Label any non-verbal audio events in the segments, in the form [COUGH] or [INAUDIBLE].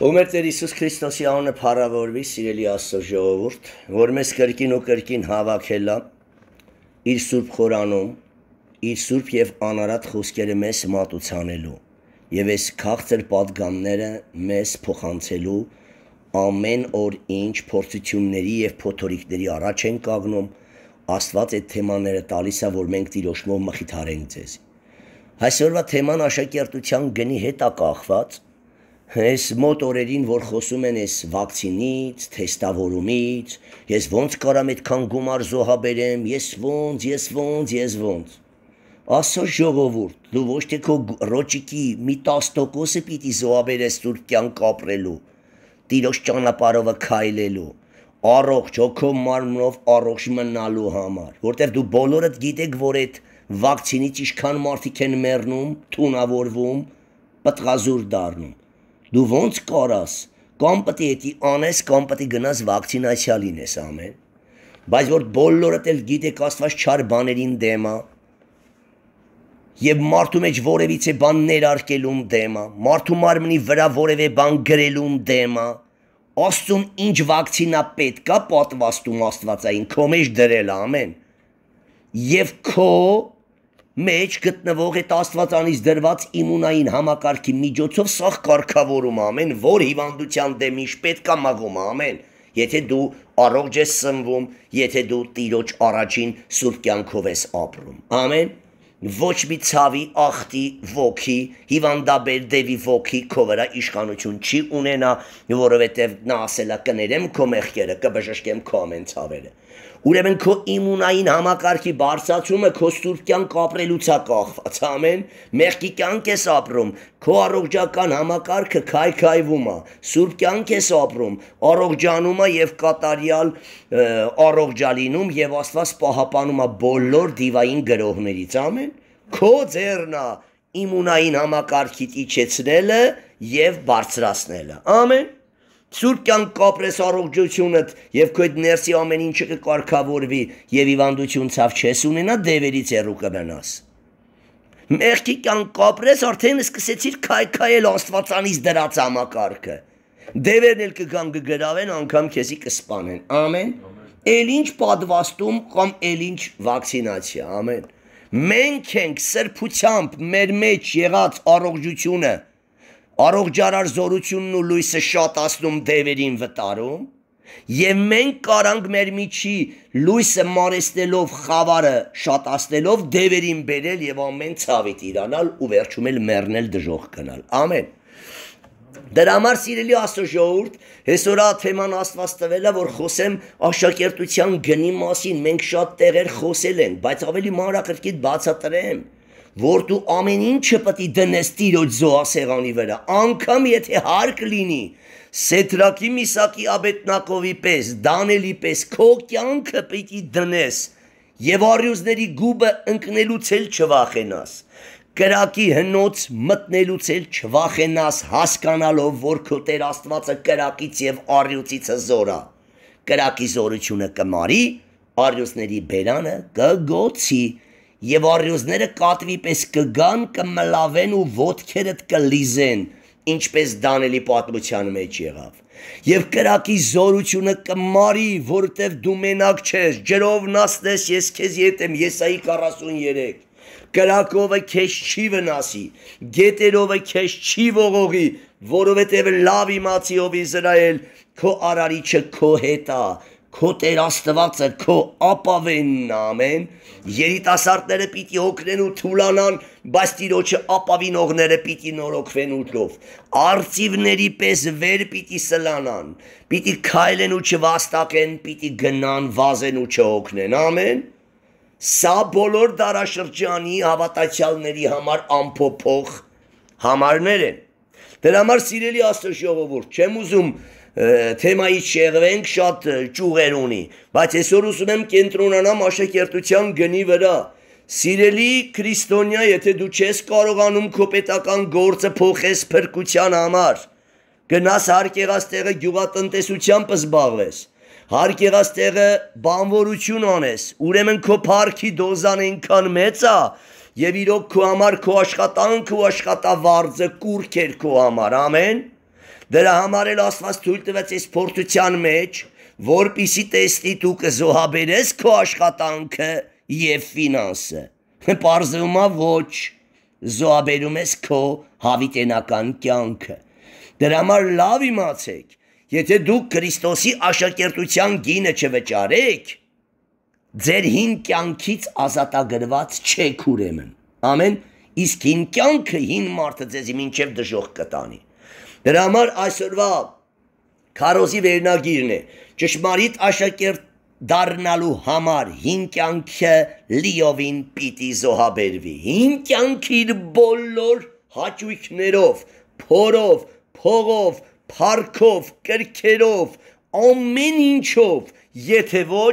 Ում է Տեր Հիսուս Քրիստոսի անունը փառավորվի, սիրելի Աստծո ժողովուրդ, որ մեզ կրկին ու կրկին հավաքելա իր Սուրբ Խորանում, իր Սուրբ եւ անարատ խոսքերը մեզ մատուցանելու եւ այս քաղցր падգամները մեզ փոխանցելու ամեն օր ինչ փորձությունների եւ փոթորիկների առաջ են կանգնում, Աստված այդ թեմաները տալիս է, որ մենք ծիրոշմով մխիթարենք ձեզ։ Այսօրվա թեման աշակերտության գնի հետ է կախված, Այս մոտ օրերին, որ խոսում են այս վակցինից, թեստավորումից, ես ոնց կարամ այդքան գումար զոհաբերեմ, ես ոնց, ես ոնց, ես ոնց։ Ասո ժողովուրդ, դու ոչ թե քո ռոճիկի մի 10%-ը պիտի զոհաբերես ծուր կյանք ապրելու, տիրոջ ճանապարհովը քայլելու, առողջ հոգով մարմնով առողջ մնալու համար, որտեղ դու բոլորդ գիտեք, որ այդ վակցինից ինչքան մարդիկ են մեռնում, թունավորվում, պտղազուր դառնում Դու ո՞նց կարաս։ Կամ պետք է դի անես, կամ պետք է գնաս վակցինացիա լինես ամեն։ Բայց որ բոլորդ էլ գիտեք Աստված չար բաներին դեմ է։ Եվ մարդու մեջ որևիցե բան ներարկելուն դեմ է։ Մարդու մարմնի վրա որևէ բան գրելուն դեմ է։ Աստուն ինչ վակցինա պետք է պատվաստում Աստվածային, քո մեջ դրել ամեն։ Եվ քո մեջ գտնվող այդ աստվածանից դրված իմունային համակարգի միջոցով սաղ կարգավորում ամեն որ հիվանդության դեմ ինչ պետք է մաղում ամեն եթե դու առողջ ես սնվում եթե դու տիրոջ առաջին սուրբ կյանքով ես ապրում ամեն ոչ մի ցավի ախտի ոգի հիվանդաբեր դեվի ոգի քո վրա իշխանություն չի ունենա որովհետև նա ասելա կներեմ քո մեղքերը կբժշկեմ քո ամեն ցավերը Ուրեմն քո իմունային համակարգի բարձացումը քո ստուրբ կյանք ապրելուց է կախված, ամեն։ Մեղքի կյանք ես ապրում, քո առողջական համակարգը քայքայվում է։ Սուրբ կյանք ես ապրում, առողջանում է եւ կատարյալ առողջալինում եւ Աստված պահապանում է բոլոր դիվային գրողներից, ամեն։ Քո ձեռնա իմունային համակարգիդ իջեցնելը եւ բարձրացնելը։ Ամեն։ Սուրբ կյանք կապրես առողջությունդ եւ քո այդ ներսի ամեն ինչը կկարգավորվի եւ հիվանդություն ցավ չես ունենա դևերից հեռու կմնաս։ Մեղքի կյանք կապրես արդեն սկսեցիր քայքայել Աստվածանից դրած համակարգը։ Դևերն էլ կգան կգրավեն, անգամ քեզի կսպանեն։ Ամեն։ Էլ ինչ պատվաստում կամ էլ ինչ վակցինացիա, ամեն։ Մենք ենք սրբությամբ մեր մեջ եղած առողջությունը առողջարար զորությունն ու լույսը շատացնում դևերին վտարում, եւ մենք կարանք մեր միջի լույսը մարեստելով խավարը շատացնելով դևերին բերել եւ ամեն ցավիտ իրանալ ու վերջում էլ մեռնել դժող գնալ։ Ամեն։ Դրա համար սիրելի Աստծո ժողովուրդ, հեսորա թեման Աստված տվել է, որ խոսեմ աշակերտության գնի մասին։ Մենք շատ տեղեր խոսել ենք, բայց ավելի մանրակրկիտ բացատրեմ։ են, որ դու ամեն ինչը պետք է դնես տիրոջ զոհասեղանի վրա, անկամ եթե հարկ լինի, Սետրակի Միսակի Աբետնակովի պես, Դանելի պես քո կյանքը պետք է դնես եւ առյուզների գուբը ընկնելուց էլ չվախենաս։ Կրակի հնոց մտնելուց էլ չվախենաս, հասկանալով, որ քո Տեր Աստվածը կրակից եւ առյուծից զորա։ Կրակի զորությունը կմարի, առյուծների բերանը կգոցի։ կը եւ առյուզները կատվի պես կգան, կմլավեն ու ոդքերդ կլիզեն, ինչպես Դանելի պատմության մեջ եղավ։ Եվ կրակի զորությունը կմարի, որտեվ դու մենակ չես, ջրով նաստես, ես քեզ ետեմ, Եսայի 43 կրակովը քեզ չի վնասի, գետերովը քեզ չի ողողի, որովհետև լավ իմացի ով Իսրայել, քո արարիչը քո հետ է, քո Տեր Աստված է քո ապավենն ամեն երիտասարդները պիտի հոգնեն ու թուլանան բայց ծիրոջը ապավինողները պիտի նորոգվեն ուտով արծիվների պես վեր պիտի սլանան պիտի քայլեն ու չվաստակեն պիտի գնան վազեն ու չհոգնեն ամեն սա բոլոր դարաշրջանի հավատացյալների համար ամփոփող համարներ են դրա համար սիրելի աստծո ժողովուրդ չեմ ուզում թեմայից շեղվենք, շատ ճյուղեր ունի, բայց այսօր ուզում եմ կենտրոնանամ աշակերտության գնի վրա։ Սիրելի քրիստոնյա, եթե դու չես կարողանում քո պետական գործը փոխես փրկության համար, գնաս հարկեղած տեղը գյուղատնտեսությամբ զբաղվես հարկեղած տեղը բանվորություն անես, ուրեմն քո парքի դոզան այնքան մեծ է, եւ իրոք քո համար քո աշխատանք ու աշխատավարձը կուրք էր քո համար, ամեն։ Դրա համար էլ Աստված թույլ տվեց այս փորձության մեջ, որpիսի տեսնի դու կզոհաբերես քո աշխատանքը եւ ֆինանսը։ [LAUGHS] Պարզումա ոչ զոհաբերում ես քո հավիտենական կյանքը։ Դրա համար լավ իմացեք, եթե դուք Քրիստոսի աշակերտության գինը չվճարեք, ձեր հին կյանքից ազատագրված չեք ուրեմն։ Ամեն իսկ հին կյանքը հին մարդը ձեզի ոչ միայն դժոխք կտանի։ Դրա համար այսօրվա քարոզի վերնագիրն է ճշմարիտ աշակերտ դառնալու համար հին կյանքը լիովին պիտի զոհաբերվի հին կյանքի բոլոր հաճույքներով փորով փողով փառքով կրքերով ամեն ինչով եթե ոչ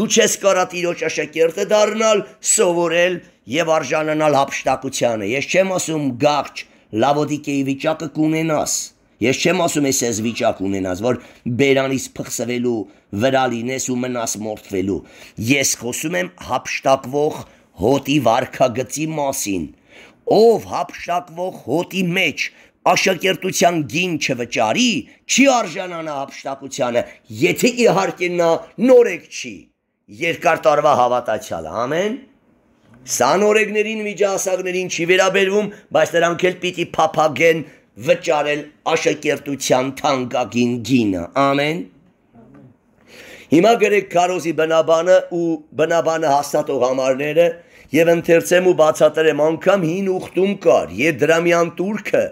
դու չես կարա տիրոջ աշակերտը դառնալ սովորել եւ արժանանալ հապշտակությանը ես չեմ ասում գաղճ Լավոդիկեի վիճակը կունենաս։ Ես չեմ ասում ես ես վիճակ ունենաս, որ բերանից փխսվելու վրա լինես ու մնաս մորթվելու։ Ես խոսում եմ հապշտակվող հոտի վարքագծի մասին։ Ով հապշտակվող հոտի մեջ աշակերտության գին չվճարի, չի արժանանա հապշտակությանը, եթե իհարկե նա նորեկ չի։ Երկար տարվա հավատացյալը, ամեն։ Սանորեգներին միջահասակներին չի վերաբերվում, բայց նրանք էլ պիտի փափագեն վճարել աշակերտության թանկագին գինը։ Ամեն։ Հիմա գրեք Կարոզի բնաբանը ու բնաբանը հաստատող համարները եւ ընթերցեմ ու բացատրեմ անգամ հին ուխտում կար Եդրամյան турքը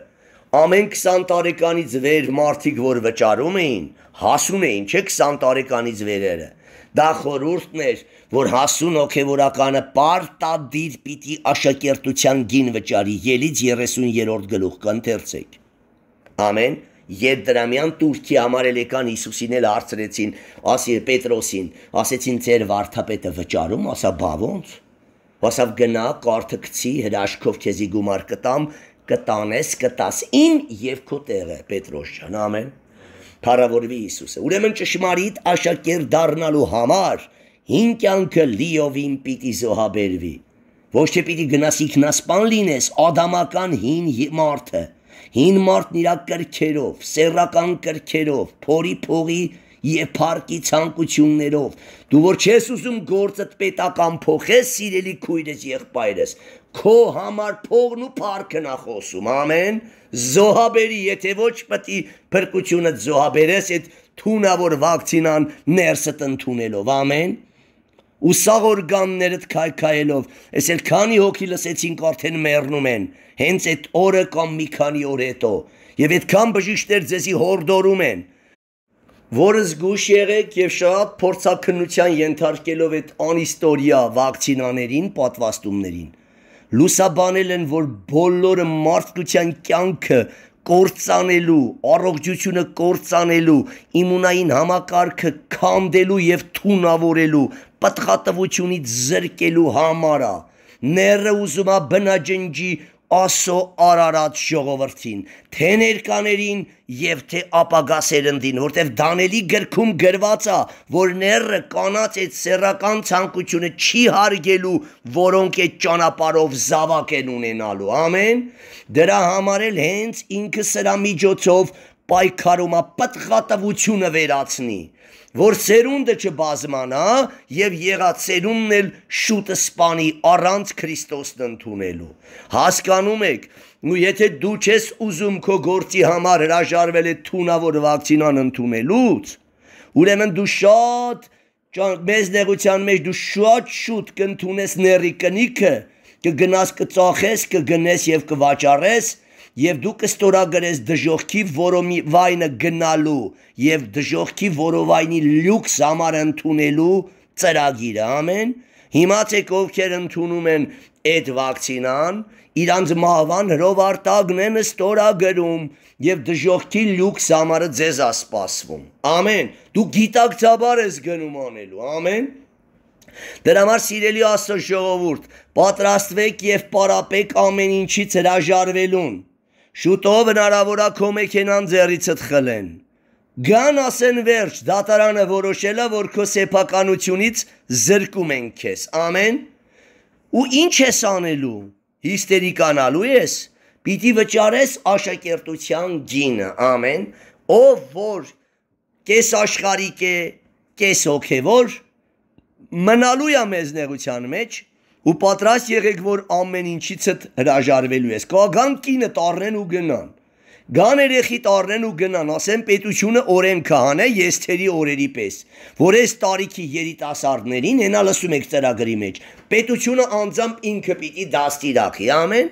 ամեն 20 տարեկանից վեր մարդիկ որ վճարում էին հասուն էին չէ 20 տարեկանից վերերը Դա խորհուրդն էր, որ հասուն հոգևորականը պարտադիր պիտի աշակերտության գին վճարի ելից 30-րդ գլուխ կընթերցեք։ Ամեն Երբ դրամյան Թուրքի համար ելեկան Հիսուսին էլ արծրեցին, ասի Պետրոսին, ասեցին ծեր վարդապետը վճարում, ասա բա ոնց։ Ասավ գնա կարթը գցի հրաշքով քեզի գումար կտամ, կտանես, կտաս ին եւ քո տեղը, Պետրոս ջան, ամեն փառավորվի Հիսուսը։ Ուրեմն ճշմարիտ աշակերտ դառնալու համար հին կյանքը լիովին պիտի զոհաբերվի։ Ոչ թե պիտի գնաս ինքնասպան լինես ադամական հին մարդը։ Հին մարդն իր կրքերով, սերական կրքերով, փորի փողի եւ փառքի ցանկություններով։ Դու որ չես ուզում գործդ պետական փոխես, սիրելի քույրս, եղբայրս, քո համար փողն ու парքն ա խոսում, ամեն, զոհաբերի, եթե ոչ պտի փրկությունը զոհաբերես այդ թունա որ վակցինան ներսդ ընդունելով, ամեն, ու սաղ օրգաններդ քայքայելով, ես էլ քանի հոգի լսեցինք արդեն մեռնում են, հենց այդ օրը կամ մի քանի օր հետո, եւ այդքան բժիշկներ ձեզի հորդորում են, որը զգուշ եղեք եւ շատ փորձակնության ենթարկելով այդ անիստորիա վակցինաներին, պատվաստումներին լուսաբանել են, որ բոլորը մարդկության կյանքը կործանելու, առողջությունը կործանելու, իմունային համակարգը քանդելու եւ թունավորելու, պատխատվությունից զրկելու համար է։ Ները ուզում է բնաջնջի Ասո Արարատ ժողովրդին, թե ներկաներին եւ թե ապագա սերնդին, որտեւ Դանելի գրքում գրված է, որ ները կանած այդ սերական ցանկությունը չի հարգելու, որոնք այդ ճանապարով զավակ են ունենալու։ Ամեն։ Դրա համար էլ հենց ինքը սրա միջոցով պայքարում է, պատղատվությունը վերացնի որ ծերունդը չբազմանա եւ եղածերունն էլ շուտ սپانի առանց Քրիստոսն ընդունելու։ Հասկանում եք, ու եթե դու չես ուզում քո գործի համար հրաժարվել այդ թունավոր վակցինան ընդունելուց, ուրեմն դու շատ մեզ նեղության մեջ դու շատ շուտ կընդունես ների կնիքը, կգնաս կծախես, կգնես եւ կվաճառես, կվ եւ դու կստորագրես դժողքի որոմի վայնը գնալու եւ դժողքի որովայնի լյուքս համար ընդունելու ծրագիրը ամեն հիմա ցեք ովքեր ընդունում են այդ վակցինան իրանց մահվան հրովարտակն են ստորագրում եւ դժողքի լյուքս համարը ձեզ է սպասվում ամեն դու գիտակցաբար ես գնում անելու ամեն Դրա համար սիրելի Աստծո ժողովուրդ, պատրաստվեք եւ պարապեք ամեն ինչից հրաժարվելուն։ Շուտով հնարավորա քո մեքենան ձեռիցդ խլեն։ Գան ասեն վերջ, դատարանը որոշելա, որ քո սեփականությունից զրկում են քեզ։ Ամեն։ Ու ի՞նչ ես անելու։ Հիստերիկանալու ես։ Պիտի վճարես աշակերտության գինը։ Ամեն։ Ով որ կես աշխարհիկ է, կես հոգևոր մնալու է մեզ նեղության մեջ ու պատրաստ եղեք, որ ամեն ինչիցդ հրաժարվելու ես։ Կգան կինը տառնեն ու գնան։ Գան երեխի տառնեն ու գնան, ասեն պետությունը օրենքահան է եսթերի օրերի պես, որ այս տարիքի երիտասարդներին հենա լսում եք ծրագրի մեջ։ Պետությունը անձամբ ինքը պիտի դաստիարակի, ամեն։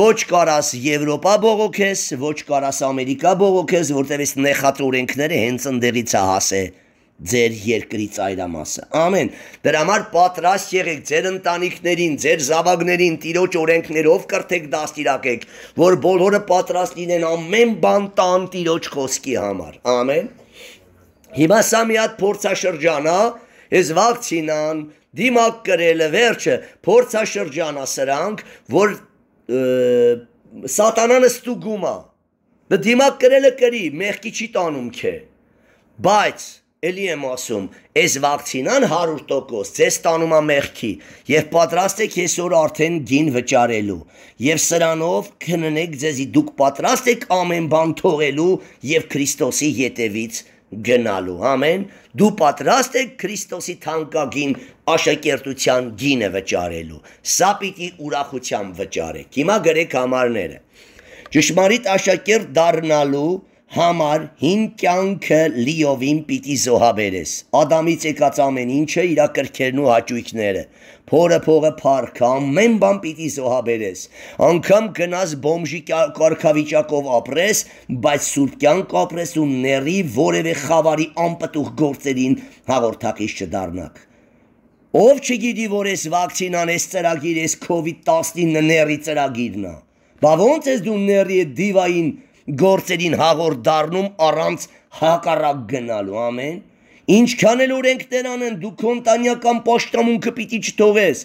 Ոչ կարաս Եվրոպա բողոքես, ոչ կարաս Ամերիկա բողոքես, որտեղ այս նեխած օրենքները հենց ընդերից է հասել ձեր երկրի ծայրամասը։ Ամեն։ Դրա համար պատրաստ եղեք ձեր ընտանիքներին, ձեր զավակներին տիրոջ օրենքներով կրթեք դաստիարակեք, որ բոլորը պատրաստ լինեն ամեն բան տան տիրոջ խոսքի համար։ Ամեն։ Հիմա սա մի հատ փորձաշրջան է, ես վակցինան, դիմակ կրելը վերջը փորձաշրջան է սրանք, որ սատանանը ստուգում է։ «Դե Դիմակ կրելը կրի, մեղքի չի տանում քե։ Բայց Էլի եմ ասում, այս վակցինան 100% ձեզ տանում է մեղքի եւ պատրաստ եք այսօր արդեն գին վճարելու եւ սրանով քննեք ձեզի դուք պատրաստ եք ամեն բան թողելու եւ Քրիստոսի յետևից գնալու։ Ամեն, դու պատրաստ եք Քրիստոսի թանկագին աշակերտության գինը վճարելու։ Սա պիտի ուրախությամբ վճարեք։ Հիմա գրեք համարները։ Ճշմարիտ աշակերտ դառնալու համար հին կյանքը լիովին պիտի զոհաբերես։ Ադամից եկած ամեն ինչը իր կրքերն ու հաճույքները։ Փորը փողը փառք, ամեն բան պիտի զոհաբերես։ Անկամ գնաս բոմժի կարգավիճակով ապրես, բայց սուրբ կյանք ապրես ու ների որևէ խավարի անպտուղ գործերին հաղորդակից չդառնաք։ Ով չգիտի, որ ես վակցինան ես ծրագիր ես COVID-19 ների ծրագիրն է։ Բա ո՞նց ես դու ների այդ դիվային գործերին հաղորդ դառնում առանց հակառակ գնալու, ամեն։ Ինչքան էլ օրենք տերան են, դու քոնտանյական աշտամունքը պիտի չթողես։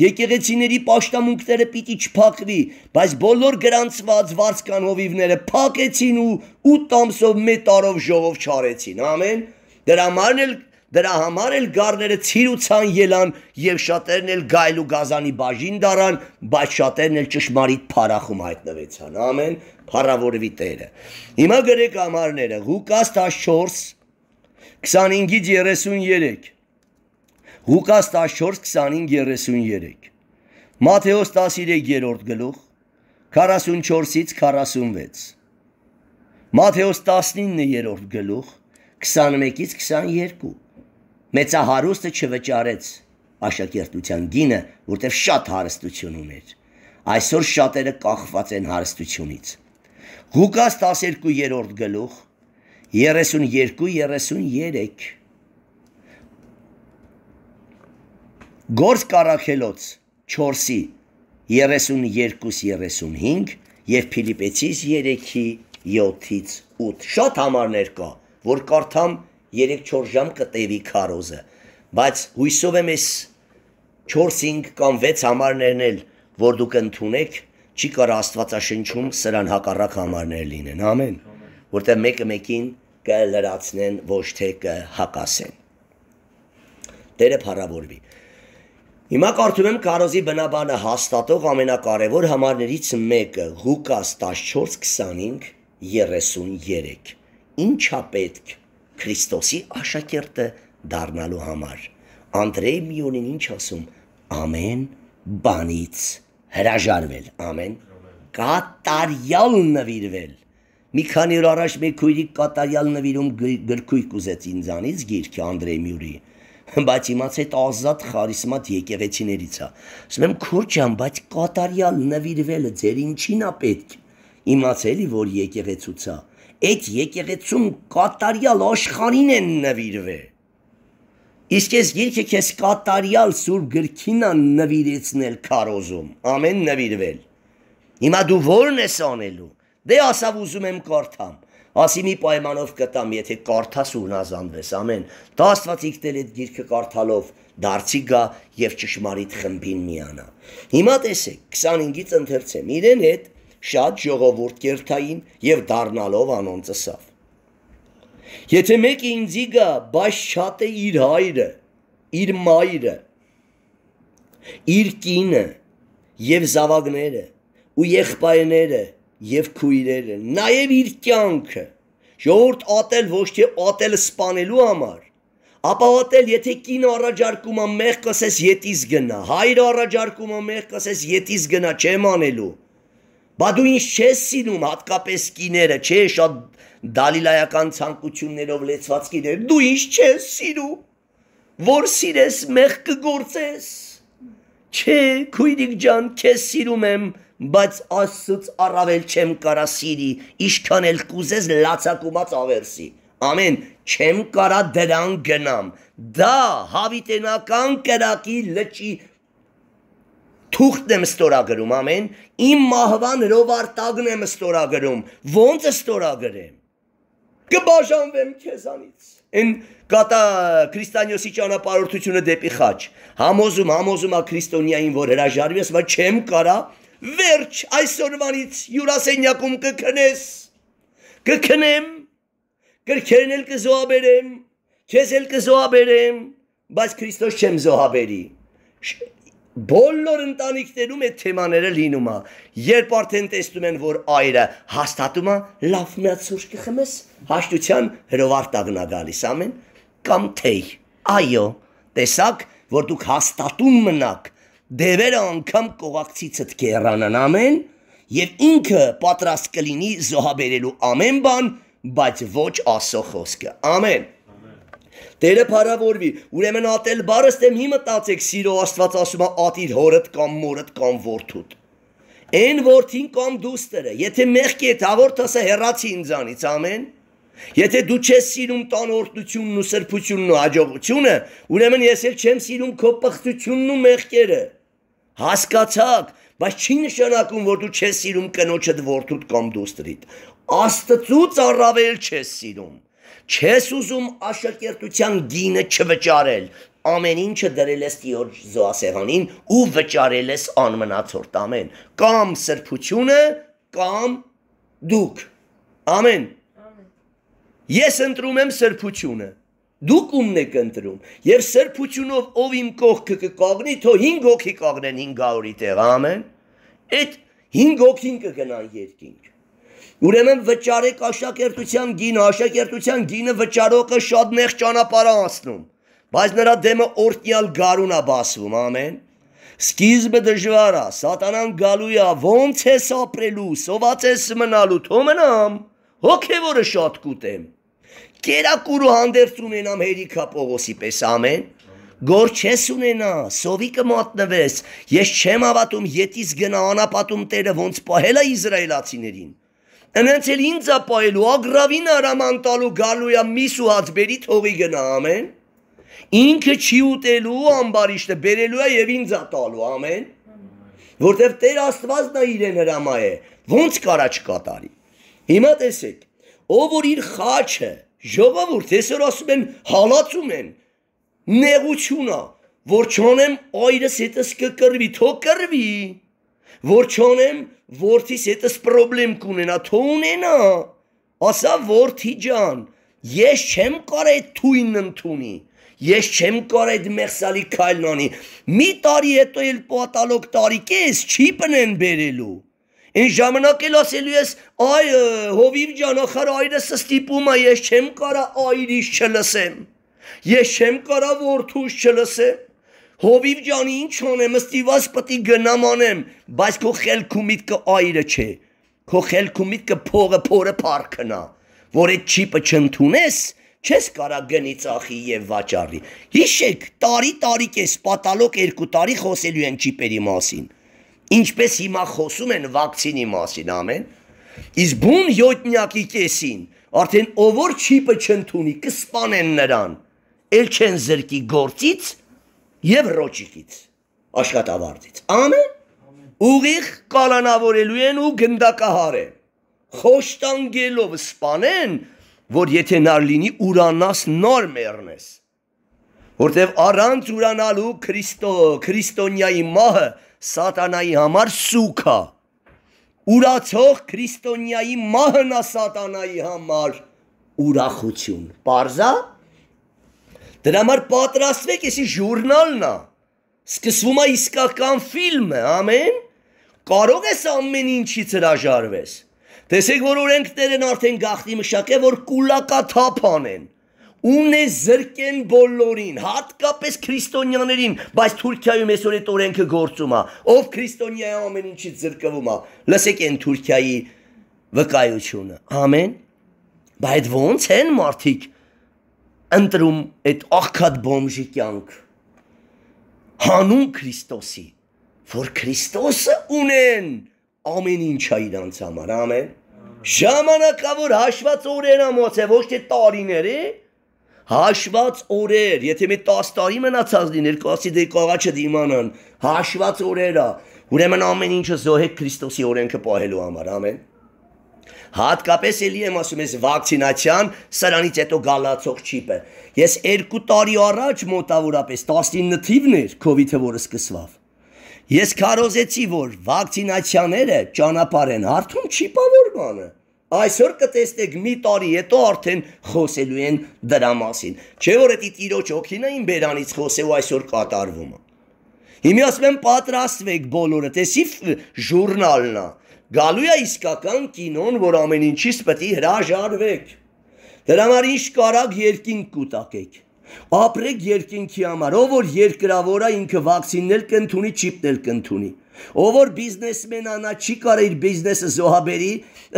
Եկեղեցիների աշտամունքները պիտի չփակվի, բայց բոլոր գրանցված վարսկան հովիվները փակեցին ու 8 ամսով մետ արով ժողով չարեցին։ Ամեն։ Դրա համար էլ Դրա համար էլ գարները ցիրուցան ելան եւ շատերն էլ գայլ ու գազանի բաժին դարան, բայց շատերն էլ ճշմարիտ փարախում հայտնվեցան։ Ամեն փառավորվի Տերը։ Հիմա գրեք համարները. Ղուկաս 14 25-ից 33 Ղուկաս 14:25-33 Մատթեոս 13-րդ գլուխ 44-ից 46 Մատթեոս 19-րդ գլուխ 21-ից 22 մեծահարուստը չվճարեց աշակերտության գինը, որտեղ շատ հարստություն ուներ։ Այսօր շատերը կախված են հարստությունից։ Ղուկաս 12-րդ գլուխ 32-33 Գործ Կարախելոց 4-ի 32-35 եւ Ֆիլիպեցիս 3-ի 7-ից 8 շատ համարներ կա, որ կարդամ 1 3-4 ժամ կտևի քարոզը, բայց հույսով եմ ես 4-5 կամ 6 համարներն էլ, որ դուք ընդունեք, չի կարող Աստվածաշնչում սրան հակառակ համարներ լինեն, ամեն, որտեղ մեկը մեկին կլրացնեն, ոչ թե կհակասեն։ Տերը փառավորվի։ Հիմա կարդում եմ Կարոզի բնաբանը հաստատող ամենակարևոր համարներից մեկը՝ Ղուկաս 14:25-33։ Ինչա պետք Քրիստոսի աշակերտը դառնալու համար։ Անդրեյ Միոնին ինչ ասում. ամեն բանից հրաժարվել, ամեն կատարյալ նվիրվել։ Մի քանի օր առաջ մի քույրիկ կատարյալ նվիրում գրքույկ ուզեց ինձանից գիրքը Անդրեյ Մյուրի բայց իմաց այդ ազատ խարիսմատ եկեղեցիներից է։ Ասում եմ քուրջան, բայց կատարյալ նվիրվելը ձեր ինչին է պետք։ Իմաց էլի որ եկեղեցուց է։ եկեղեցու այդ եկեղեցում կատարյալ աշխարհին են նվիրվել։ Իսկ ես երկը քեզ կատարյալ Սուրբ գրքին ան նվիրեցնել քարոզում, ամեն նվիրվել։ Հիմա դու ո՞րն ես անելու։ Դե ասավ ուզում եմ կարդամ։ Ասի մի պայմանով կտամ, եթե կարդաս ու հնազանդվես, ամեն։ Դա Աստված իգտել այդ գիրքը կարդալով դարձի գա եւ ճշմարիտ խմբին միանա։ Հիմա տեսեք, 25-ից ընթերցեմ։ Իրեն հետ շատ ժողովուրդ կերթային եւ դառնալով անոն ծսավ։ Եթե մեկը ինձի գա, բայց շատ է իր հայրը, իր մայրը, իր կինը եւ զավակները ու եղբայրները եւ քույրերը, նաեւ իր կյանքը։ Ժողովուրդ ատել ոչ թե ատել սپانելու համար, ապա ատել, եթե կինը առաջարկում է մեղքս ես յետից գնա, հայրը առաջարկում է մեղքս ես յետից գնա, չեմ անելու Բա դու ինչ չես սիրում, հատկապես կիները, չէ, շատ դալիլայական ցանկություններով լեցված կիներ։ Դու ինչ չես սիրում, որ սիրես, մեղ կգործես։ Չէ, քույրիկ ջան, քեզ սիրում եմ, բայց Աստծոց առավել չեմ կարա սիրի, ինչքան էլ կուզես լացակումած ավերսի։ Ամեն չեմ կարա դրան գնամ։ Դա հավիտենական կրակի լճի թուղթն եմ ստորագրում ամեն, իմ մահվան հրովարտագն եմ ստորագրում, ոնց է ստորագրեմ։ Կբաժանվեմ քեզանից։ Այն կատա քրիստոնյոսի ճանապարհորդությունը դեպի խաչ։ Համոզում, համոզում է քրիստոնյային, որ հրաժարվի, ասում է չեմ կարա, վերջ այսօրվանից հյուրասենյակում կքնես։ Կքնեմ, գրքերն էլ կզոհաբերեմ, քեզ էլ կզոհաբերեմ, բայց Քրիստոս չեմ զոհաբերի բոլոր ընտանիքներում այդ թեմաները լինում է։ Երբ արդեն տեսնում են, որ այրը հաստատում է, լավ միացուրջ կխմես, հաշտության հրովարտակն է գալիս ամեն կամ թեյ։ Այո, տեսակ, որ դուք հաստատուն մնաք, դևերը անգամ կողակցիցդ կերանան ամեն, եւ ինքը պատրաստ կլինի զոհաբերելու ամեն բան, բայց ոչ ասո խոսքը։ Ամեն։ Տերը փարավորվի, ուրեմն ատել բարս դեմ հիմը տացեք սիրո Աստված ասում է ատիր հորդ կամ մորդ կամ որդուդ։ Էն որդին կամ դուստերը, եթե մեղքի է հաղորդասը հեռացի ինձանից, ամեն։ Եթե դու չես սիրում տանորդությունն ու սրբությունն ու հաջողությունը, ուրեմն ես էլ չեմ սիրում քո պղծությունն ու մեղքերը։ Հասկացաք, բայց չի նշանակում, որ դու չես սիրում կնոջդ, որդուդ կամ դուստրիդ։ Աստծուց առավել չես սիրում։ Չես ուզում աշակերտության գինը չվճարել, ամեն ինչը դրել ես տիոջ զոասեղանին ու վճարել ես անմնացորդ ամեն, կամ սրբությունը, կամ դուք, ամեն, ես ընտրում եմ սրբությունը, դուք ումն եք ընտրում, և սրբությունով ով իմ կողքը կկաղնի, թո հինգ ոգի կաղնեն հինգ գավորի տեղ, ամեն, այդ հինգ ոգին կգնան երկինք, Ուրեմն վճարեք աշակերտության գինը, աշակերտության գինը վճարողը շատ նեղ ճանապարհ անցնում, բայց նրա դեմը օրտյալ գարուն է բասվում, ամեն։ Սկիզբը դժվար է, սատանան գալու է, ո՞նց ես ապրելու, սոված ես մնալու, թո մնամ, հոգևորը շատ կուտեմ։ Կերակուրու հանդերձ ունենամ հերիքա Պողոսի պես, ամեն։ Գոր չես ունենա, սովիկը մատնվես, ես չեմ հավատում, յետից գնա անապատում Տերը ոնց պահել է Իսրայելացիներին։ Ընենց էլ ինձ ապայելու, ագրավին արաման տալու գալու է միս ու հացբերի թողի գնա, ամեն։ Ինքը չի ուտելու ամբարիշտը, բերելու է եւ ինձ ատալու, ամեն։ Որտեւ Տեր Աստվածն է իրեն հրամայ է, ոնց կարա չկատարի։ Հիմա տեսեք, ով որ իր խաչը, ժողովուրդ, այսօր ասում են, հալածում են, նեղություն է, որ չոնեմ այրս հետս կկրվի, թո կրվի, կրվի որ չոնեմ, որդիս հետս պրոբլեմ կունենա, թո ունենա, ասա որդի ջան, ես չեմ կարա այդ թույնն ընդունի, ես չեմ կարա այդ մեղսալի քայլն անի, մի տարի հետո էլ պատալոգ տարի կես չի պնեն բերելու, Այն ժամանակ էլ ասելու ես, այ հովիվ ջան, ախար այրս ստիպում է, ես չեմ կարա այրիս չլսեմ։ Ես չեմ կարա որդուս չլսեմ։ Հովիվ ջան, ինչ անեմ, ստիված պտի գնամ անեմ, բայց քո խելքու միտքը այրը չէ։ Քո խելքու միտքը փողը փորը парքնա, որ այդ չիպը չընդունես, չես կարա գնի ծախի եւ վաճառի։ Հիշեք, տարի տարի կես պատալոկ երկու տարի խոսելու են չիպերի մասին։ Ինչպես հիմա խոսում են վակցինի մասին, ամեն։ Իս բուն 7-նյակի կեսին արդեն ով որ չիպը չընդունի, կսպանեն նրան։ Էլ չեն զրկի գործից եւ ռոճիկից, աշխատավարձից։ Ամեն ուղիղ կալանավորելու են ու գնդակահարեն։ Խոշտանգելով սպանեն, որ եթե նար լինի ուրանաս նոր մեռնես։ Որտեւ առանց ուրանալու Քրիստո քրիստոնյայի մահը սատանայի համար սուկ է։ Ուրացող քրիստոնյայի մահն է սատանայի համար ուրախություն։ Պարզա՞։ Դրա համար պատրաստվեք, էսի ժուրնալն է։ Սկսվում է իսկական ֆիլմը, ամեն։ Կարող ես ամեն ինչից հրաժարվես։ Տեսեք, որ օրենքներն արդեն գախտի մշակե, որ կուլակա թափ անեն։ Ուն է զրկեն բոլորին, հատկապես քրիստոնյաներին, բայց Թուրքիայում այսօր այդ օրենքը գործում է։ Ով քրիստոնյա է ամեն ինչից զրկվում է։ Լսեք այն Թուրքիայի վկայությունը։ Ամեն։ Բայց ո՞նց են մարդիկ ընտրում այդ աղքատ բոմժի կյանք հանուն Քրիստոսի, որ Քրիստոսը ունեն ամեն ինչա իրանց համար, ամեն։ Ժամանակավոր հաշված օրեր ամոց է, ոչ թե տարիներ է, հաշված օրեր, եթե մի 10 տարի մնացած լիներ, կասի դե կողաչը դիմանան, հաշված օրերա, ուրեմն ամեն ինչը զոհեք Քրիստոսի օրենքը պահելու համար, ամեն։ Ա, Հատկապես էլի եմ ասում ես վակցինացիան, սրանից հետո գալացող չիպը։ Ես 2 տարի առաջ մոտավորապես 19 թիվն էր COVID-ը, որը սկսվավ։ Ես քարոզեցի, որ վակցինացիաները ճանապարհ են հարթում չիպավորմանը։ Այսօր կտեսնեք մի տարի հետո արդեն խոսելու են դրա մասին։ Չէ՞ որ դա տիրոջ օքինը իմ բերանից խոսելու այսօր կատարվում է։ Հիմի ասում եմ պատրաստվեք բոլորը, տեսի ժուրնալնա գալու է իսկական կինոն, որ ամեն ինչից պետք է հրաժարվեք։ Դրա համար ինչ կարակ երկինք կուտակեք։ Ապրեք երկինքի համար, ով որ երկրավորա ինքը վակցիններ կընդունի, չիպներ կընդունի։ Ով որ բիզնեսմենա նա չի կարող իր բիզնեսը զոհաբերի,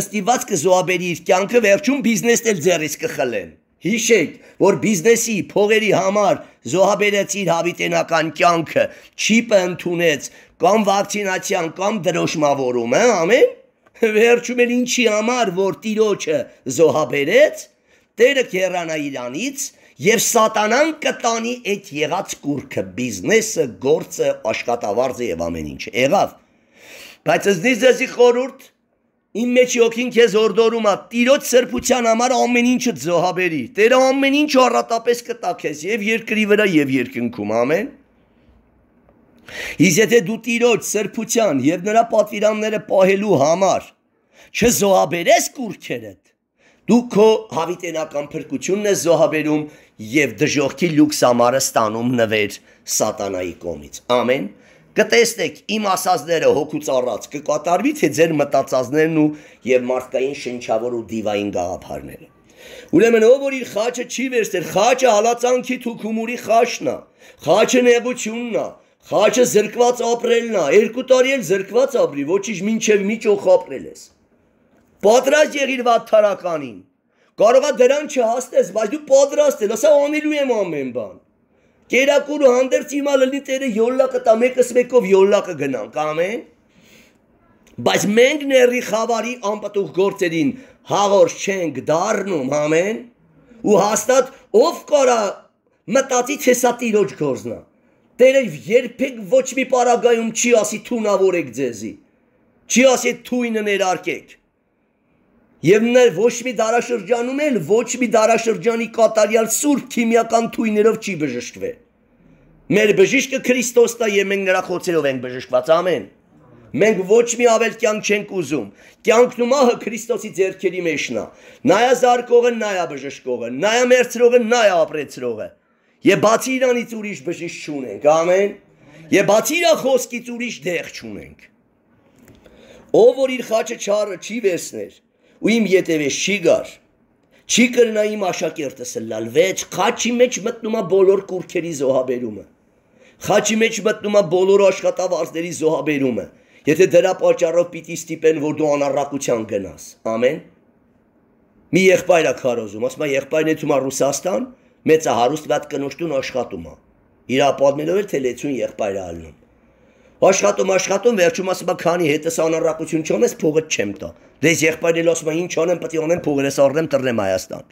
ըստ իված կզոհաբերի իր կյանքը, վերջում բիզնեսն էլ ձեռից կխլեն։ Հիշեք, որ բիզնեսի փողերի համար զոհաբերեց իր հավիտենական կյանքը, չիպը ընդունեց, կամ վակցինացիան, կամ դրոշմավորումը, ամեն, վերջում էլ ինչի համար, որ տիրոջը զոհաբերեց, տերը կերանա իրանից և սատանան կտանի այդ եղած կուրքը, բիզնեսը, գործը, աշխատավարձը և ամեն ինչ, եղավ, բայց զնից ձեզի խորուրդ, իմ մեջ յոքին քեզ օրդորում է տիրոջ սրբության համար ամեն ինչը զոհաբերի։ Տերը ամեն ինչ առատապես կտա քեզ եւ երկրի վրա եւ երկնքում։ Ամեն։ Իսկ եթե դու Տիրոջ սրբության եւ նրա պատվիրանները պահելու համար չզոհաբերես կուրքերդ, դու քո հավիտենական փրկությունն ես զոհաբերում եւ դժողքի լյուքս ամառը ստանում նվեր սատանայի կողմից։ Ամեն։ Կտեսնեք իմ ասածները հոգուց առած կկատարվի թե ձեր մտածածներն ու եւ մարդկային շնչավոր ու դիվային գաղափարները։ Ուրեմն ով որ իր խաչը չի վերցրել, խաչը հալածանքի թուքումուրի խաչն է, խաչը նեղությունն է, Խաչը զրկված ապրելն է, երկու տարի էլ զրկված ապրի, ոչինչ մինչև մի ճոխ ապրել ես։ Պատրաստ եղիր վատթարականին։ Կարողա դրան չհասնես, բայց դու պատրաստ ես, ասա անելու եմ ամեն բան։ Կերակուրը հանդերձ հիմա լլի տերը յոլլա կտա, մեկս մեկով յոլլա կգնանք, ամեն։ Բայց մենք ների խավարի անպտուղ գործերին հաղոր չենք դառնում, ամեն։ Ու հաստատ ով կարա մտածի ցեսա տիրոջ գործնա։ Տերը երբեք ոչ մի պարագայում չի ասի թունավորեք ձեզի։ Չի ասի թույնը ներարկեք։ Եվ ներ ոչ մի դարաշրջանում էլ ոչ մի դարաշրջանի կատարյալ սուրբ քիմիական թույներով չի բժշկվել։ Մեր բժիշկը Քրիստոսն է եւ մենք նրա խոցերով ենք բժշկված։ Ամեն։ Մենք ոչ մի ավել կյանք չենք ուզում։ Կյանքն ու մահը Քրիստոսի ձեռքերի մեջն է։ Նայա զարկողը, նայա բժշկողը, նայա մերցրողը, նայա ապրեցրողը։ նա Եվ բացի իրանից ուրիշ բժիշկ չունենք, ամեն։ Եվ բացի իրա խոսքից ուրիշ դեղ չունենք։ Ով որ իր խաչը չարը չի վեսներ, ու իմ յետևես չի գար, չի կրնա իմ աշակերտս լալվեց, խաչի մեջ մտնումա բոլոր կուրքերի զոհաբերումը։ Խաչի մեջ մտնումա բոլոր աշխատավարձների զոհաբերումը։ Եթե դրա պատճառով պիտի ստիպեն, որ դու անառակության գնաս։ Ամեն։ Մի եղբայր է քարոզում, ասում է եղբայրն է թումա Ռուսաստան, մեծահարուստ վատ կնոջտուն աշխատում է։ Իր ապադմելով էր թե լեցուն եղբայր ալնում։ Աշխատում աշխատում վերջում ասում է քանի հետս անառակություն չունես փողը չեմ տա։ Դե եղբայրել ասում է ինչ անեմ պետք է անեմ փողերս առնեմ տրնեմ Հայաստան։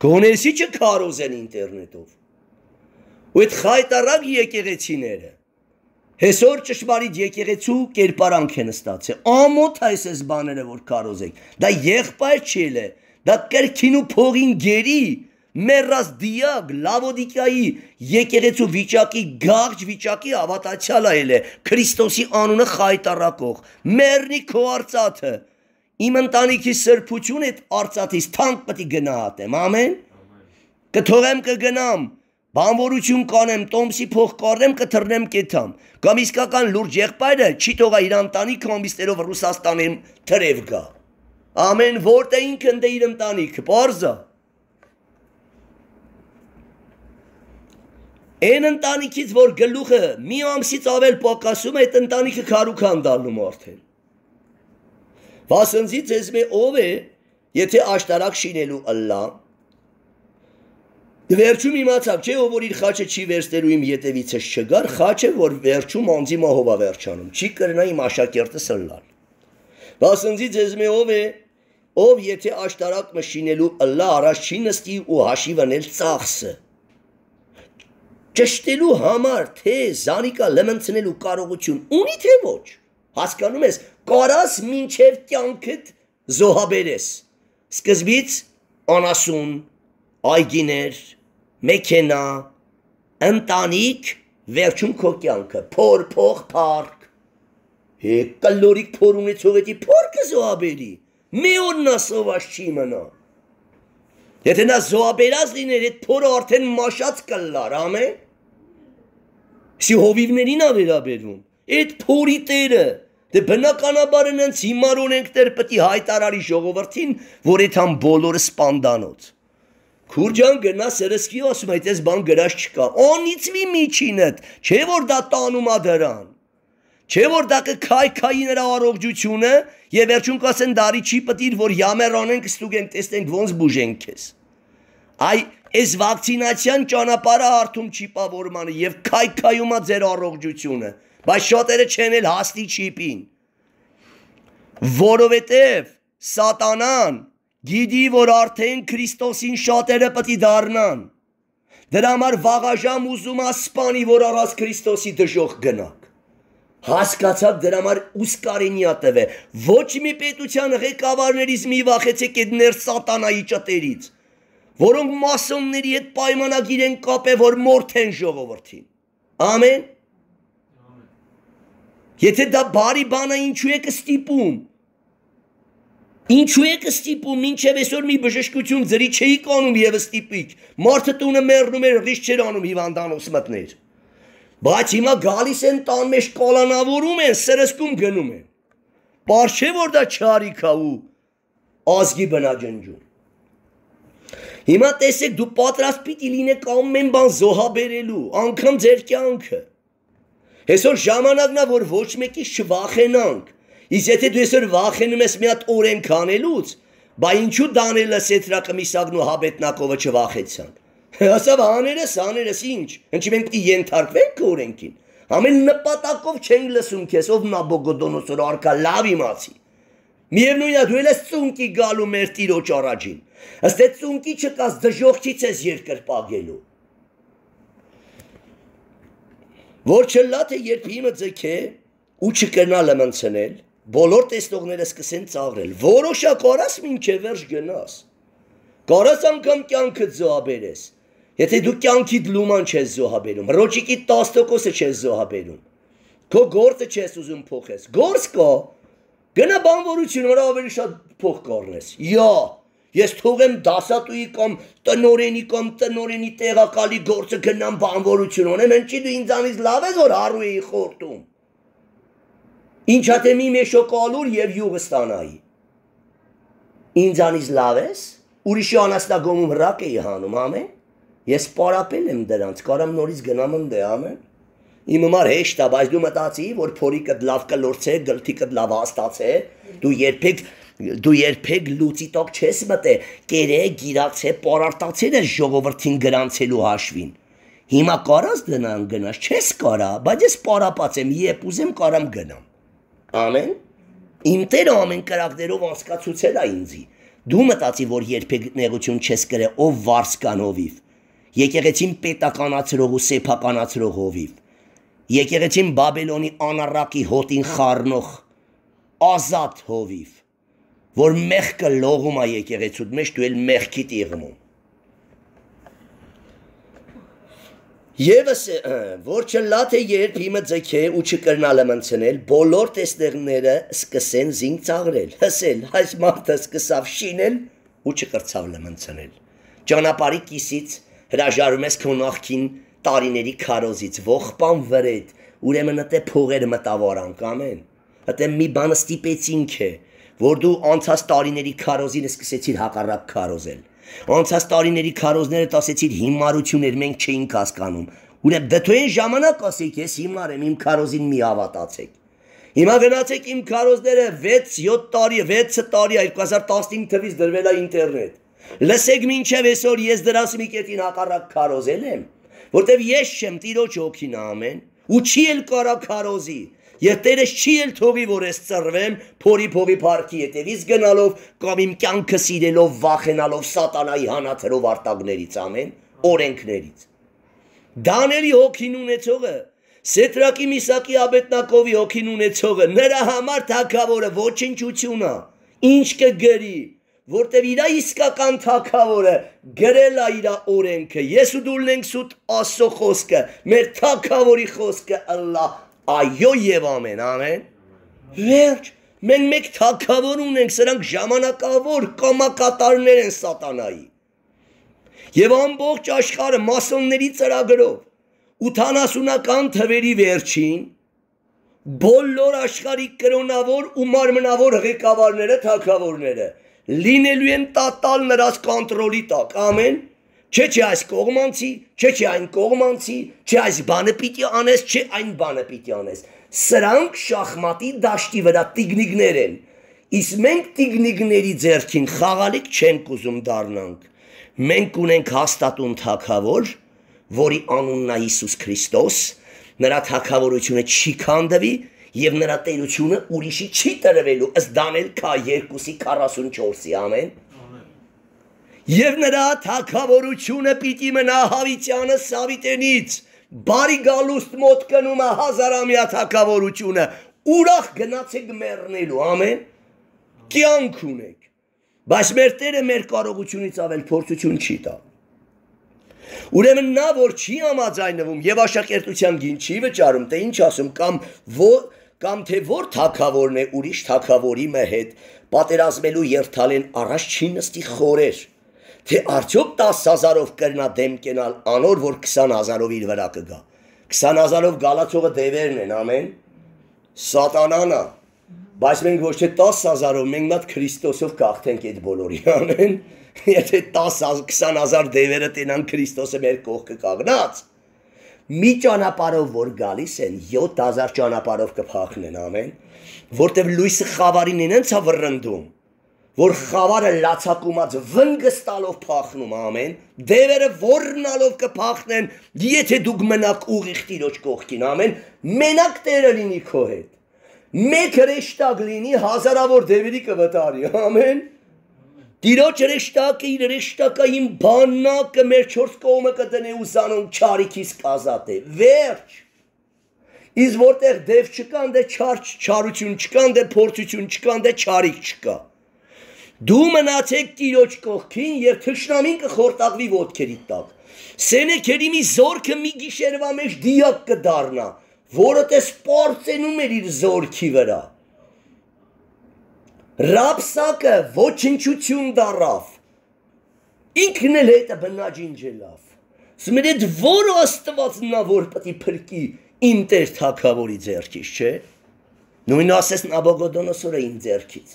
Գոներսի չքարոզեն ինտերնետով։ Ու այդ խայտարակ եկեղեցիները Հեսօր ճշմարիտ եկեղեցու կերպարանք են ստացել։ Ամոթ այս էս բաները որ կարոզեք։ Դա եղբայր չի էլ է։ Դա կրքին ու փողին գերի մեռած դիակ լավոդիկիայի եկեղեցու վիճակի գաղջ վիճակի ավատացյալ այլ է քրիստոսի անունը խայտարակող մեռնի քո արծաթը իմ ընտանիքի սրբություն այդ արծաթից թանկ պետք է գնահատեմ ամեն կթողեմ կգնամ բանվորություն կանեմ, տոմսի փող կառնեմ, կթռնեմ կեթամ։ Կամ իսկական լուրջ եղբայրը չի թողա իր ընտանիքը ամիսներով Ռուսաստանին թրև գա։ Ամեն որտե ինքն դե իր ընտանիքը, բարձա։ Այն ընտանիքից, որ գլուխը մի ամսից ավել պակասում է, այդ ընտանիքը քարուքան դառնում արդեն։ Վասնզի ձեզ մե ով է, եթե աշտարակ շինելու Ալլա։ Վերջում իմացավ, չէ՞ ով որ իր խաչը չի վերստելու իմ յետևիցս չգար, խաչը որ վերջում անձի մահով է վերջանում, չի կրնա իմ աշակերտը սլլան։ Վասնզի ձեզ մե ով է, ով եթե աշտարակ մշինելու Ալլա առաջինստի ու հաշիվանել ծախսը ճշտելու համար թե զարիկա լմնցնելու կարողություն ունի թե ոչ։ Հասկանում ես, կարաս մինչև կյանքդ զոհաբերես։ Սկզբից անասուն, այգիներ, մեքենա, ընտանիք, վերջում քո կյանքը, փոր, փող, փառք։ Հե կլորիկ փոր ունեցողի փորքը զոհաբերի։ Մի օր նա սովաշ չի մնա։ Եթե նա զոհաբերած լիներ, այդ փորը արդեն մաշած կլար, ամեն։ Սի հովիվներին ա վերաբերվում։ Այդ փորի տերը, դե բնականաբար ընց հիմար ունենք տեր պտի հայտարարի ժողովրդին, որ այդ համ բոլորը սպանդանոց։ Քուրջան գնա սրսկի ասում, այդ էս բան գրած չկա։ Անիցվի միջինդ, չէ որ դա տանում ա դրան։ Չէ որ դա կքայքայի նրա առողջությունը եւ վերջում կասեն դարի չի պտիր որ յամերանեն կստուգեն տեսնենք ոնց բուժեն քեզ։ Այ այս վակցինացիան ճանապարհը արթում չի պավորմանը եւ քայքայում է ձեր առողջությունը, բայց շատերը չեն էլ հաստի չիպին։ Որովհետեւ սատանան գիտի որ արդեն Քրիստոսին շատերը պետք է դառնան։ Դրա համար վաղաժամ ուզում ասպանի որ առած Քրիստոսի դժոխ գնա։ Հասկացավ դրա համար ուսկարենյատև է։ Ոչ մի պետության ղեկավարներից մի վախեցեք այդ ներ սատանայի ճտերից, որոնք մասոնների հետ պայմանագիր են կապե, որ մորթ են ժողովրդին։ Ամեն։ Եթե դա բարի բան է, ինչու է կստիպում։ Ինչու է կստիպում, ինչև այսօր մի բժշկություն ձրի չէի կանում եւ ստիպիկ։ Մարդը տունը մեռնում էր, ռիշ չեր անում հիվանդանոց մտներ։ Բայց հիմա գալիս են տան մեջ կալանավորում են, սրսկում գնում են։ Պարզ չէ որ դա չարիքա ու ազգի բնաջնջում։ Հիմա տեսեք դու պատրաստ պիտի լինեք ամեն բան զոհաբերելու, անգամ ձեր կյանքը։ Այսօր ժամանակն է որ ոչ մեկի չվախենանք։ Իսկ եթե դու այսօր վախենում ես մի հատ օրենք անելուց, բա ինչու դանելս Սետրակը Միսագն ու Հաբետնակովը չվախեցան։ Ասավ աներես, աներես ինչ։ Ինչի մենք պիտի ենթարկվենք քո օրենքին։ Ամեն նպատակով չեն լսում քեզ, ով Նաբոգոդոնոսոր արքա լավ իմացի։ Միևնույնն է, դու ես ծունկի գալու մեր տիրոջ առաջին։ Ըստ այդ ծունկի չկաս դժողքից ես երկրպագելու։ Որ չլա թե երբ իմը ձգե ու չկրնալ եմ ընցնել, բոլոր տեսնողները սկսեն ծաղրել։ Որոշակ արաս ոչ վերջ գնաս։ Կարաս անգամ կյանքը ձաբերես։ Եթե դու կյանքիդ լուման չես զոհաբերում, ռոճիկի 10%-ը չես զոհաբերում, քո գործը չես ուզում փոխես։ Գործ կա, գնա բանվորություն, որ ավելի շատ փող կառնես։ Յա, ես թողեմ դասատուի կամ տնորենի կամ տնորենի տեղակալի գործը գնամ բանվորություն ունեմ, ինչի դու ինձանից լավ ես որ առու էի խորտում։ Ինչա թե մի մեշոկալուր եւ յուղը ստանայի։ Ինձանից լավ ես, ուրիշի անաստագոմում հրակ էի հանում, ամեն։ Ես պարապել եմ դրանց, կարամ նորից գնամ ընդե ամեն։ Իմ համար հեշտ է, բայց դու մտածի, որ փորիկը լավ կլորցե, գլթիկը լավ հաստացե, դու երբեք դու երբեք լույսի տակ չես մտե, կերե գիրացե, պարարտացել ես ժողովրդին գրանցելու հաշվին։ Հիմա կարաս դնան գնաս, չես կարա, բայց ես պարապած եմ, երբ ուզեմ կարամ գնամ։ Ամեն։ Իմ տերը ամեն կրակներով անցկացուցել է ինձի։ Դու մտածի, որ երբեք նեղություն չես գրե, ով վարսկանովիվ եկեղեցին պետականացրող ու սեփականացրող հովիվ, եկեղեցին Բաբելոնի անառակի հոտին խառնող ազատ հովիվ, որ մեղքը լողում է եկեղեցուդ մեջ, դու էլ մեղքի տիղմում։ Եվս որ չլաթե երբ իմը ձգե ու չկրնալը մնցնել, բոլոր տեսնեղները սկսեն զինք ծաղրել, հսել, այս մարդը սկսավ շինել ու չկրցավ լմնցնել։ Ճանապարհի կիսից հրաժարում ես քո նախքին տարիների քարոզից ողբան վրեդ ուրեմն ըտե փողեր մտավորան կանեն ըտե մի բան ստիպեցին քե որ դու անցած տարիների քարոզին սկսեցիր հակառակ քարոզել անցած տարիների քարոզները տասեցիր հիմարություններ մենք չէինք հասկանում ուրեմն դդոյեն դե ժամանակ ասեք ես հիմար եմ իմ քարոզին մի հավատացեք Հիմա գնացեք իմ քարոզները 6-7 տարի, 6 տարի 2015 թվականից դրվել է ինտերնետ։ Լսեք մինչև այսօր ես դրասմի կետին հակառակ քարոզել եմ, որտեվ ես չեմ Տիրոջ հոգին ամեն, ու չի էլ կարա քարոզի։ Եվ Տերես չի էլ թողի, որ ես ծրվեմ փորի փողի парքի հետևից գնալով կամ իմ կյանքը սիրելով վախենալով սատանայի հանաթրով արտագներից ամեն օրենքներից։ Դաների հոգին ունեցողը Սետրակի Միսակի Աբետնակովի հոգին ունեցողը նրա համար թակավորը ոչնչություն է։ Ինչ կգրի, որտեվ իրա իսկական թակավորը գրել է իրա օրենքը ես ու դու լենք սուտ աստծո խոսքը մեր թակավորի խոսքը Ալլահ այո եւ ամեն ամեն վերջ մենք մեկ թակավոր ունենք սրանք ժամանակավոր կամակատարներ են սատանայի եւ ամբողջ աշխարհը մասոնների ծրագրով 80-ական թվերի վերջին բոլոր աշխարհի կրոնավոր ու մարմնավոր ղեկավարները թակավորները լինելու են տատալ նրանց կոնտրոլի տակ, ամեն Չէ՞ չէ այս կողմանցի, չէ՞ չէ այն կողմանցի, չէ՞ այս բանը պիտի անես, չէ՞ այն բանը պիտի անես։ Սրանք շախմատի դաշտի վրա տիգնիկներ են։ Իսկ մենք տիգնիկների ձեռքին խաղալիք չենք ուզում դառնանք։ Մենք ունենք հաստատուն թակավոր, որի անունն է Հիսուս Քրիստոս, նրա թակավորությունը չի քանդվի, եւ նրա տերությունը ուրիշի չի տրվելու ըստ Դանիել քա 2-ի 44-ի ամեն եւ նրա թակավորությունը պիտի մնա Հավիտյանը Սավիտենից բարի գալուստ մոտ կնում է հազարամյա թակավորությունը ուրախ գնացեք մեռնելու ամեն կյանք ունեք բայց մեր Տերը մեր կարողությունից ավել փորձություն չի տա Ուրեմն նա որ չի համաձայնվում եւ աշակերտության գին չի վճարում, թե ինչ ասում կամ որ կամ թե որ թակավորն է ուրիշ թակավորի մը հետ, պատերազմելու երթալեն առաջ չի նստի խորեր, թե արդյոք 10000-ով կրնա դեմ կենալ անոր, որ 20000-ով իր վրա կգա։ 20000-ով գալացողը դևերն են, ամեն։ Սատանան է։ Բայց մենք ոչ թե 10000-ով, մենք մատ Քրիստոսով կաղթենք այդ բոլորի, [LAUGHS] ամեն։ Եթե 10 20000 դևերը տենան Քրիստոսը մեր կողքը կանգնած, մի ճանապարով որ գալիս են 7000 ճանապարով կփախնեն ամեն որտեվ լույսը խավարին են ցա վռնդում որ խավարը լացակումած վնգստալով փախնում ամեն դևերը ոռնալով կփախնեն եթե դուք մնաք ուղիղ տիրոջ կողքին ամեն մենակ Տերը լինի քո հետ մեկ հրեշտակ լինի հազարավոր դևերի կվտարի ամեն Տիրոջ երեշտակը իր երեշտակային բանակը մեր 4 կողմը կդնի ուսանուն չարիքից կազատ է։ Վերջ։ Իս որտեղ դեվ չկան, դե չարչ չարություն չկան, դե փորձություն չկան, դե չարիք չկա։ Դու մնացեք Տիրոջ կողքին եւ թշնամին կխորտակվի ոդքերի տակ։ Սենեքերի մի զորքը մի գիշերվա մեջ դիակ կդառնա, որը տես պարծենում էր իր զորքի վրա։ Ռապսակը ոչնչություն դարավ։ Ինքն էլ հետը բնաջինջելով։ Սմերեդ դե որ աստված նա որ պետք է փրկի իմ Տեր Թագավորի ձեռքից, չէ՞։ Նույնը ասես Նաբոգոդոնոսորը իմ ձեռքից։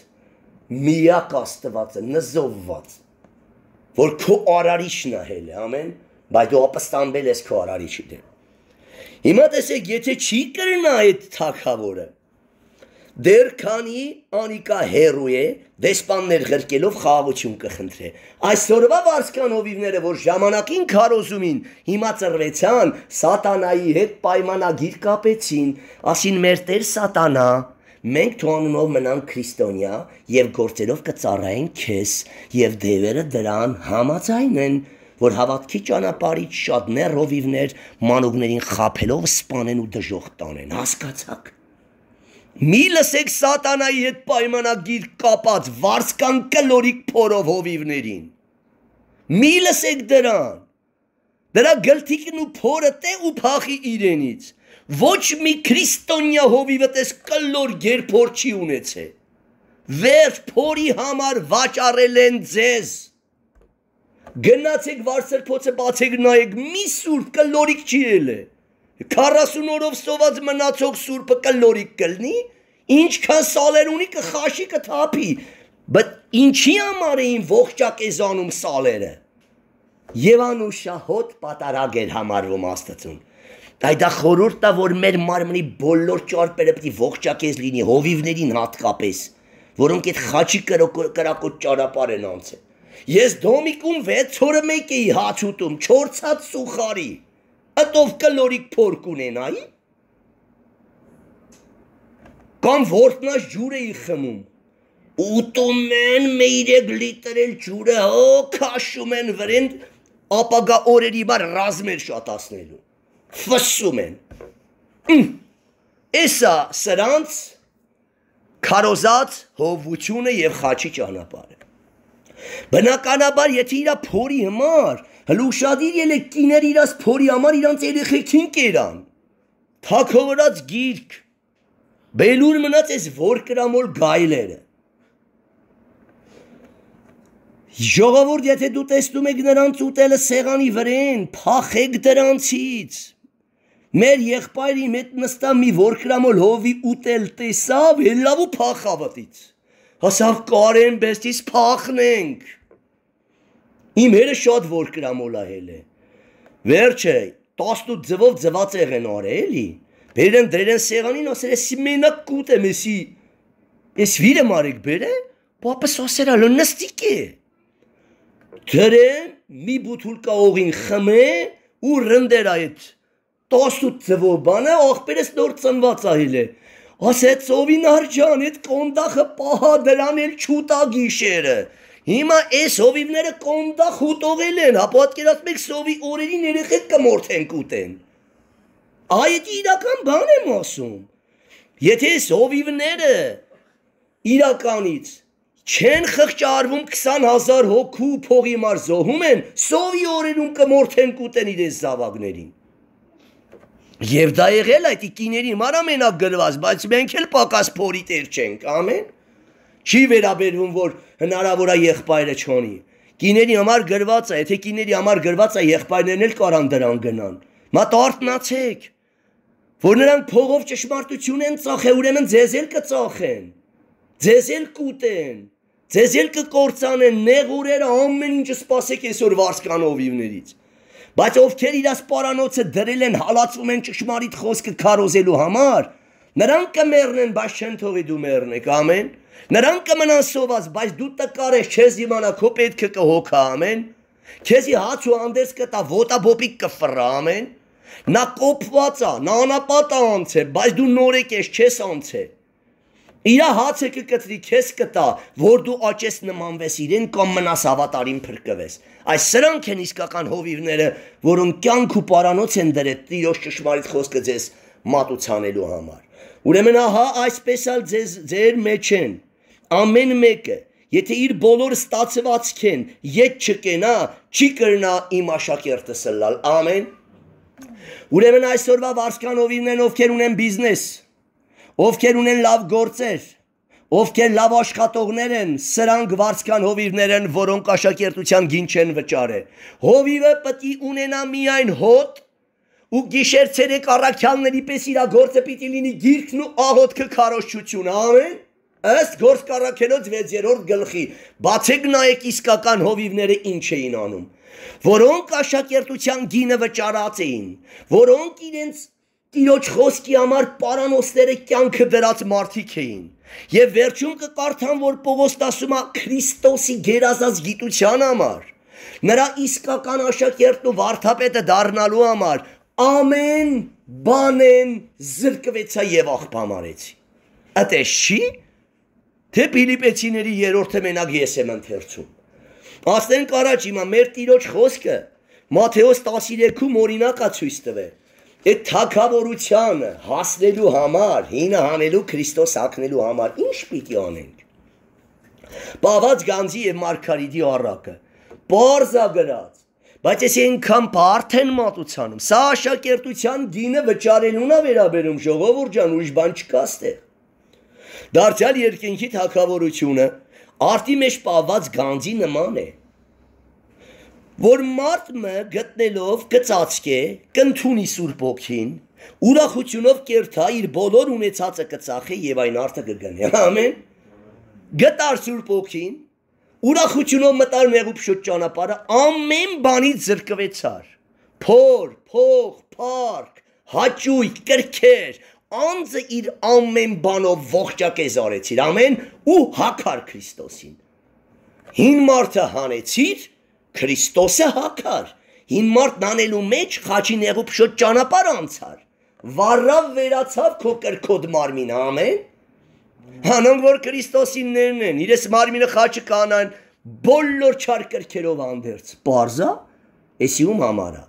Միակ աստվածը նզովված, որ քո արարիչն է հել, ամեն, բայց դու ապստամբել ես քո արարիչի դեմ։ Հիմա տեսեք, եթե չի կրնա այդ Թագավորը, Դեր քանի անիկա հերու է, դեսպաններ գրկելով խաղաղություն կխնդրե։ Այսօրվա վարսկանովիվները, որ ժամանակին քարոզումին հիմա ծրվեցան, սատանայի հետ պայմանագիր կապեցին, ասին մեր Տեր սատանա, մենք թո անունով մնանք քրիստոնյա եւ գործերով կծառայեն քեզ եւ դևերը դրան համաձայն են որ հավատքի ճանապարից շատ ներովիվներ մանուկներին խափելով սپانեն ու դժոխ տանեն հասկացաք Մի լսեք սատանայի հետ պայմանագիր կապած վարսկան կլորիկ փորով հովիվներին։ Մի լսեք դրան։ Դրա գլթիկն ու փորը տե ու փախի իրենից։ Ոչ մի քրիստոնյա հովիվը տես կլոր ģերփոր չի ունեցել։ Վերջ փորի համար վաճառել են ձեզ։ Գնացեք վարսեր փոցը բացեք նայեք, մի սուրբ կլորիկ չի ելել։ 40 օրով սոված մնացող սուրբը կլորիկ կլնի, ինչքան սալերունի կխաշի կթափի։ Բայց ինչի համար էին ողջակեզանում սալերը։ Եվանուշա հոտ պատարագ էր համարվում Աստծուն։ Այդ դա խորուրդն է, որ մեր մարմնի բոլոր ճարպերը պետք է ողջակեզ լինի հովիվներին հատկապես, որոնք այդ խաչի կրակոտ ճարապար են անցել։ Ես դոմիկում 6 օրը մեկ էի հաց ուտում, 4 հատ սուխարի ըտով կլորիկ փորկ ունենայի կամ ворտնած ջուր էի խմում ուտում են մեիրեգ լիտրել ջուրը հո քաշում են վրեն ապագա օրերի բար ռազմեր շատացնելու ֆսում են Էսա սրանց քարոզած հովությունը եւ խաչի ճանապարհը։ Բնականաբար, եթե իրա փորի համար Հլուշադիր ելեք կիներ իրաց փորի համար իրանց երեխեքին կերան։ Թակավորած գիրք։ Բելուր մնաց էս որ կրամոլ գայլերը։ Ժողովուրդ, եթե դու տեսնում եք նրանց ուտելը սեղանի վրեն, փախեք դրանցից։ Մեր եղբայրի մետ նստա մի որկրամոլ հովի ուտել տեսավ, հելավ ու փախավտից։ Հասավ Կարեն բեստից փախնենք։ Իմ հերը շատ որ կրամոլահել է։ Վերջը 18 ձվով ձվածեղ են արելի։ Բերեն դրերեն սեղանին ասել է սմենակ կուտ եմ էսի։ Ես վիրը մարիկ բերե, պապս ասել ալո նստիկ է։ Դրեն մի բութուլկա օղին խմե ու ռնդեր այդ 18 ձվով բանը աղբերս նոր ծնված ահիլ է։ Ասեց ովին արջան, այդ կոնդախը պահա դրան էլ չուտա գիշերը։ Հիմա այս հովիվները կոնդա խուտողել են, հա պատկերացնեք սովի օրերին երեխեք կմորթեն կուտեն։ Այդ իրական բան եմ ասում։ Եթե այս հովիվները իրականից չեն խղճարվում 20000 հոգու փողի մար զոհում են, սովի օրերում կմորթեն կուտեն իրենց զավակներին։ Եվ դա եղել այդ կիների մար ամենակ գրված, բայց մենք էլ պակաս փորի տեր չենք, ամեն։ Չի վերաբերվում, որ հնարավոր է եղբայրը չոնի։ Կիների համար գրված է, եթե կիների համար գրված է եղբայրներն էլ կարան դրան գնան։ Մատարտնացեք, որ նրանք փողով ճշմարտություն են ծախե, ուրեմն ձեզ էլ կծախեն։ Ձեզ էլ կուտեն։ Ձեզ էլ կկործանեն նեղ ուրերը ամեն ինչ սпасեք այսօր վարսկանովիվներից։ Բայց ովքեր իրաց պարանոցը դրել են, հալածվում են ճշմարիտ խոսքը քարոզելու համար, նրանք կմեռնեն, բայց չեն թողի դու մեռնեք, ամեն։ Նրանք կմնան սոված, բայց դու տկար ես, չես իմանա, քո պետքը կհոգա ամեն։ Քեզի հաց ու անդերս կտա, ոտաբոպիկ կֆռա ամեն։ Նա կոփված է, նա անապատ է անցե, բայց դու նորեկ ես, չես անցե։ Իրա հացը կկտրի, քեզ կտա, որ դու աճես նմանվես իրեն կամ մնաս ավատարին փրկվես։ Այս սրանք են իսկական հովիվները, որոնք կյանք ու պարանոց են դրել Տիրոջ ճշմարիտ խոսքը ձեզ մատուցանելու համար։ Ուրեմն ահա այսպես ալ ձեզ ձեր մեջ են ամեն մեկը Եթե իր բոլոր ստացվածքեն ետ չկենա, չի կրնա իմ աշակերտս լալ։ Ամեն։ Ուրեմն այսօրվա վարսկանովին են ովքեր ունեն բիզնես, ովքեր ունեն լավ գործեր, ովքեր լավ աշխատողներ են, սրանք վարսկան հովիվներ են, որոնք աշակերտության գինչ են վճարել։ Հովիվը պետք է ունենա միայն հոտ ու գիշեր ցերեկ առաքյալների պես իր գործը պիտի լինի գիրքն ու աղոթքը քարոշչություն, ամեն։ Ըստ գործկառակերոց 6-րդ գլխի բացեք նայեք իսկական հովիվները ինչ էին անում, որոնք աշակերտության գինը վճարած էին, որոնք իրենց տիրոջ խոսքի համար պարանոստերը կյանքը դրած մարդիկ էին։ Եվ վերջում կկարդան, որ Պողոսն ասում է Քրիստոսի գերազած գիտության համար, նրա իսկական աշակերտն ու վարդապետը դառնալու համար ամեն բանեն զրկվեցա եւ աղբամարեցի։ Ատե չի թե Ֆիլիպեցիների երրորդը մենակ ես եմ ընթերցում։ Աստեն կարաջ հիմա մեր տիրոջ խոսքը Մատթեոս 13-ում օրինակա ցույց տվել։ Այդ թակավորությանը հասնելու համար, հինը հանելու Քրիստոս ակնելու համար ի՞նչ պիտի անենք։ Պաված Գանձի եւ Մարգարիդի առակը։ Պարզա գրած Բայց ես այնքան բարթեն մատուցանում։ Սա աշակերտության գինը վճարելուն է վերաբերում ժողովուրդ ջան, ուրիշ բան չկա ստեղ։ Դարձյալ երկինքի թակավորությունը արտի մեջ պահված գանձի նման է, որ մարդը գտնելով կծածկե, կընթունի Սուրբ ոգին, ուրախությունով կերթա իր բոլոր ունեցածը կծախի եւ այն արդը կգնի։ Ամեն։ Գտար Սուրբ ոգին, ուրախությունով մտար մեղուբշոտ ճանապարհը ամեն բանից զրկվեցար փոր փող փառք հաճույք կրքեր անձը իր ամեն բանով ողջակեզ արեցիր ամեն ու հակար Քրիստոսին հին մարդը հանեցիր Քրիստոսը հակար հին մարդն անելու մեջ խաչի նեղուբշոտ ճանապարհ անցար վառավ վերացավ քո կրկոտ մարմին ամեն Հանուն որ Քրիստոսիններն են, իրենց մարմինը խաչը կանան բոլոր չար կրքերով անդերց։ Պարզա, էսի ում համարա։